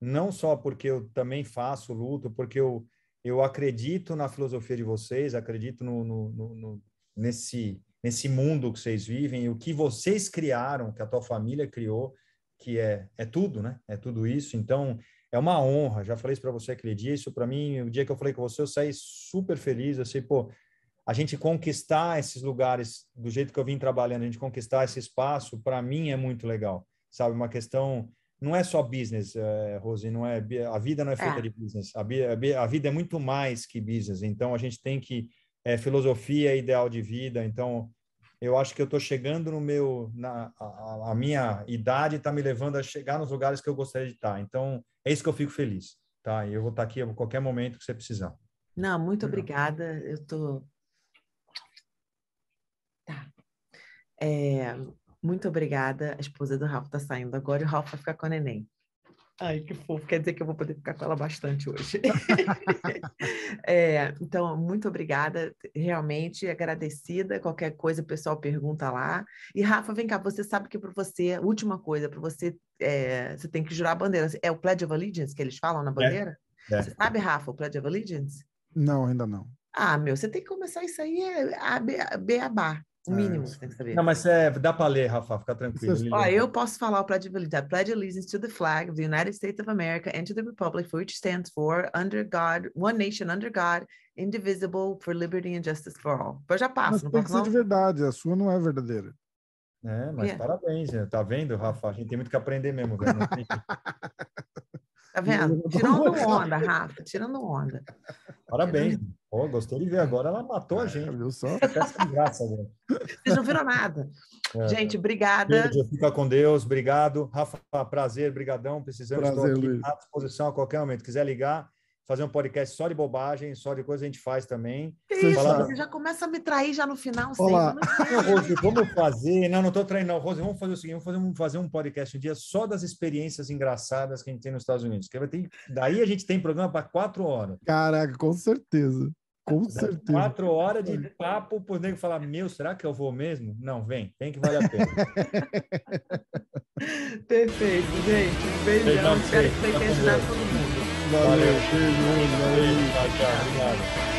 não só porque eu também faço luto, porque eu, eu acredito na filosofia de vocês, acredito no, no, no, no nesse, nesse mundo que vocês vivem, o que vocês criaram, que a tua família criou, que é, é tudo, né? É tudo isso. Então, é uma honra. Já falei isso para você aquele dia. Isso, para mim, o dia que eu falei com você, eu saí super feliz. Eu sei, pô, a gente conquistar esses lugares do jeito que eu vim trabalhando, a gente conquistar esse espaço, para mim é muito legal, sabe? Uma questão não é só business, eh, Rose, não é a vida não é feita é. de business, a, a, vida é muito mais que business. Então a gente tem que eh, é, filosofia, ideal de vida. Então eu acho que eu estou chegando no meu na a, a minha idade está me levando a chegar nos lugares que eu gostaria de estar. Tá, então é isso que eu fico feliz, tá? E eu vou estar tá aqui a qualquer momento que você precisar. Não, muito obrigada. Eu estou É, muito obrigada. A esposa do Ralph está saindo agora e o Ralph vai ficar com a neném. Ai, que fofo. Quer dizer que eu vou poder ficar com ela bastante hoje. (laughs) é, então, muito obrigada. Realmente agradecida. Qualquer coisa, o pessoal pergunta lá. E, Rafa, vem cá. Você sabe que para você, última coisa, para você, é, você tem que jurar a bandeira. É o Pledge of Allegiance que eles falam na é, bandeira? É. Você sabe, Rafa, o Pledge of Allegiance? Não, ainda não. Ah, meu, você tem que começar isso aí, é, é, é beabá. O é, mínimo é. você tem que saber. Não, mas é, dá para ler, Rafa, fica tranquilo. Ó, eu posso falar o pledge habilidade. Pledge allegiance to the flag of the United States of America and to the republic for which stands for under God, one nation under God, indivisible for liberty and justice for all. Então, eu já passo, mas não tem posso que ser de verdade, a sua não é verdadeira. É, é mas yeah. É. parabéns, né? tá vendo, Rafa? A gente tem muito que aprender mesmo, velho. (laughs) Tá vendo? (laughs) Tirando onda, Rafa, tirando onda. Parabéns. Pô, gostei de ver agora. Ela matou a é, gente, viu só? graça agora. Vocês não viram nada. (laughs) É. Gente, obrigada. Pedro, fica com Deus, obrigado. Rafa, prazer, brigadão. Precisamos, prazer, estou aqui Luiz. à disposição a qualquer momento. Quiser ligar, fazer um podcast só de bobagem, só de coisa a gente faz também. Que isso, Falar... você já começa a me trair já no final. Olá. Sempre, (laughs) não, Rose, vamos fazer. Não, não estou traindo, não. Rose, vamos fazer o seguinte: vamos fazer, um, fazer um podcast um dia só das experiências engraçadas que a gente tem nos Estados Unidos. Que vai ter... Daí a gente tem programa para quatro horas. Caraca, com certeza. Com certeza. Quatro horas de papo por nego falar: Meu, será que eu vou mesmo? Não, vem, tem que valer a pena. (laughs) Perfeito, gente. beijão. Espero que tenha tá ajudado todo mundo. Valeu, valeu. valeu. Tchau, tchau. Obrigado.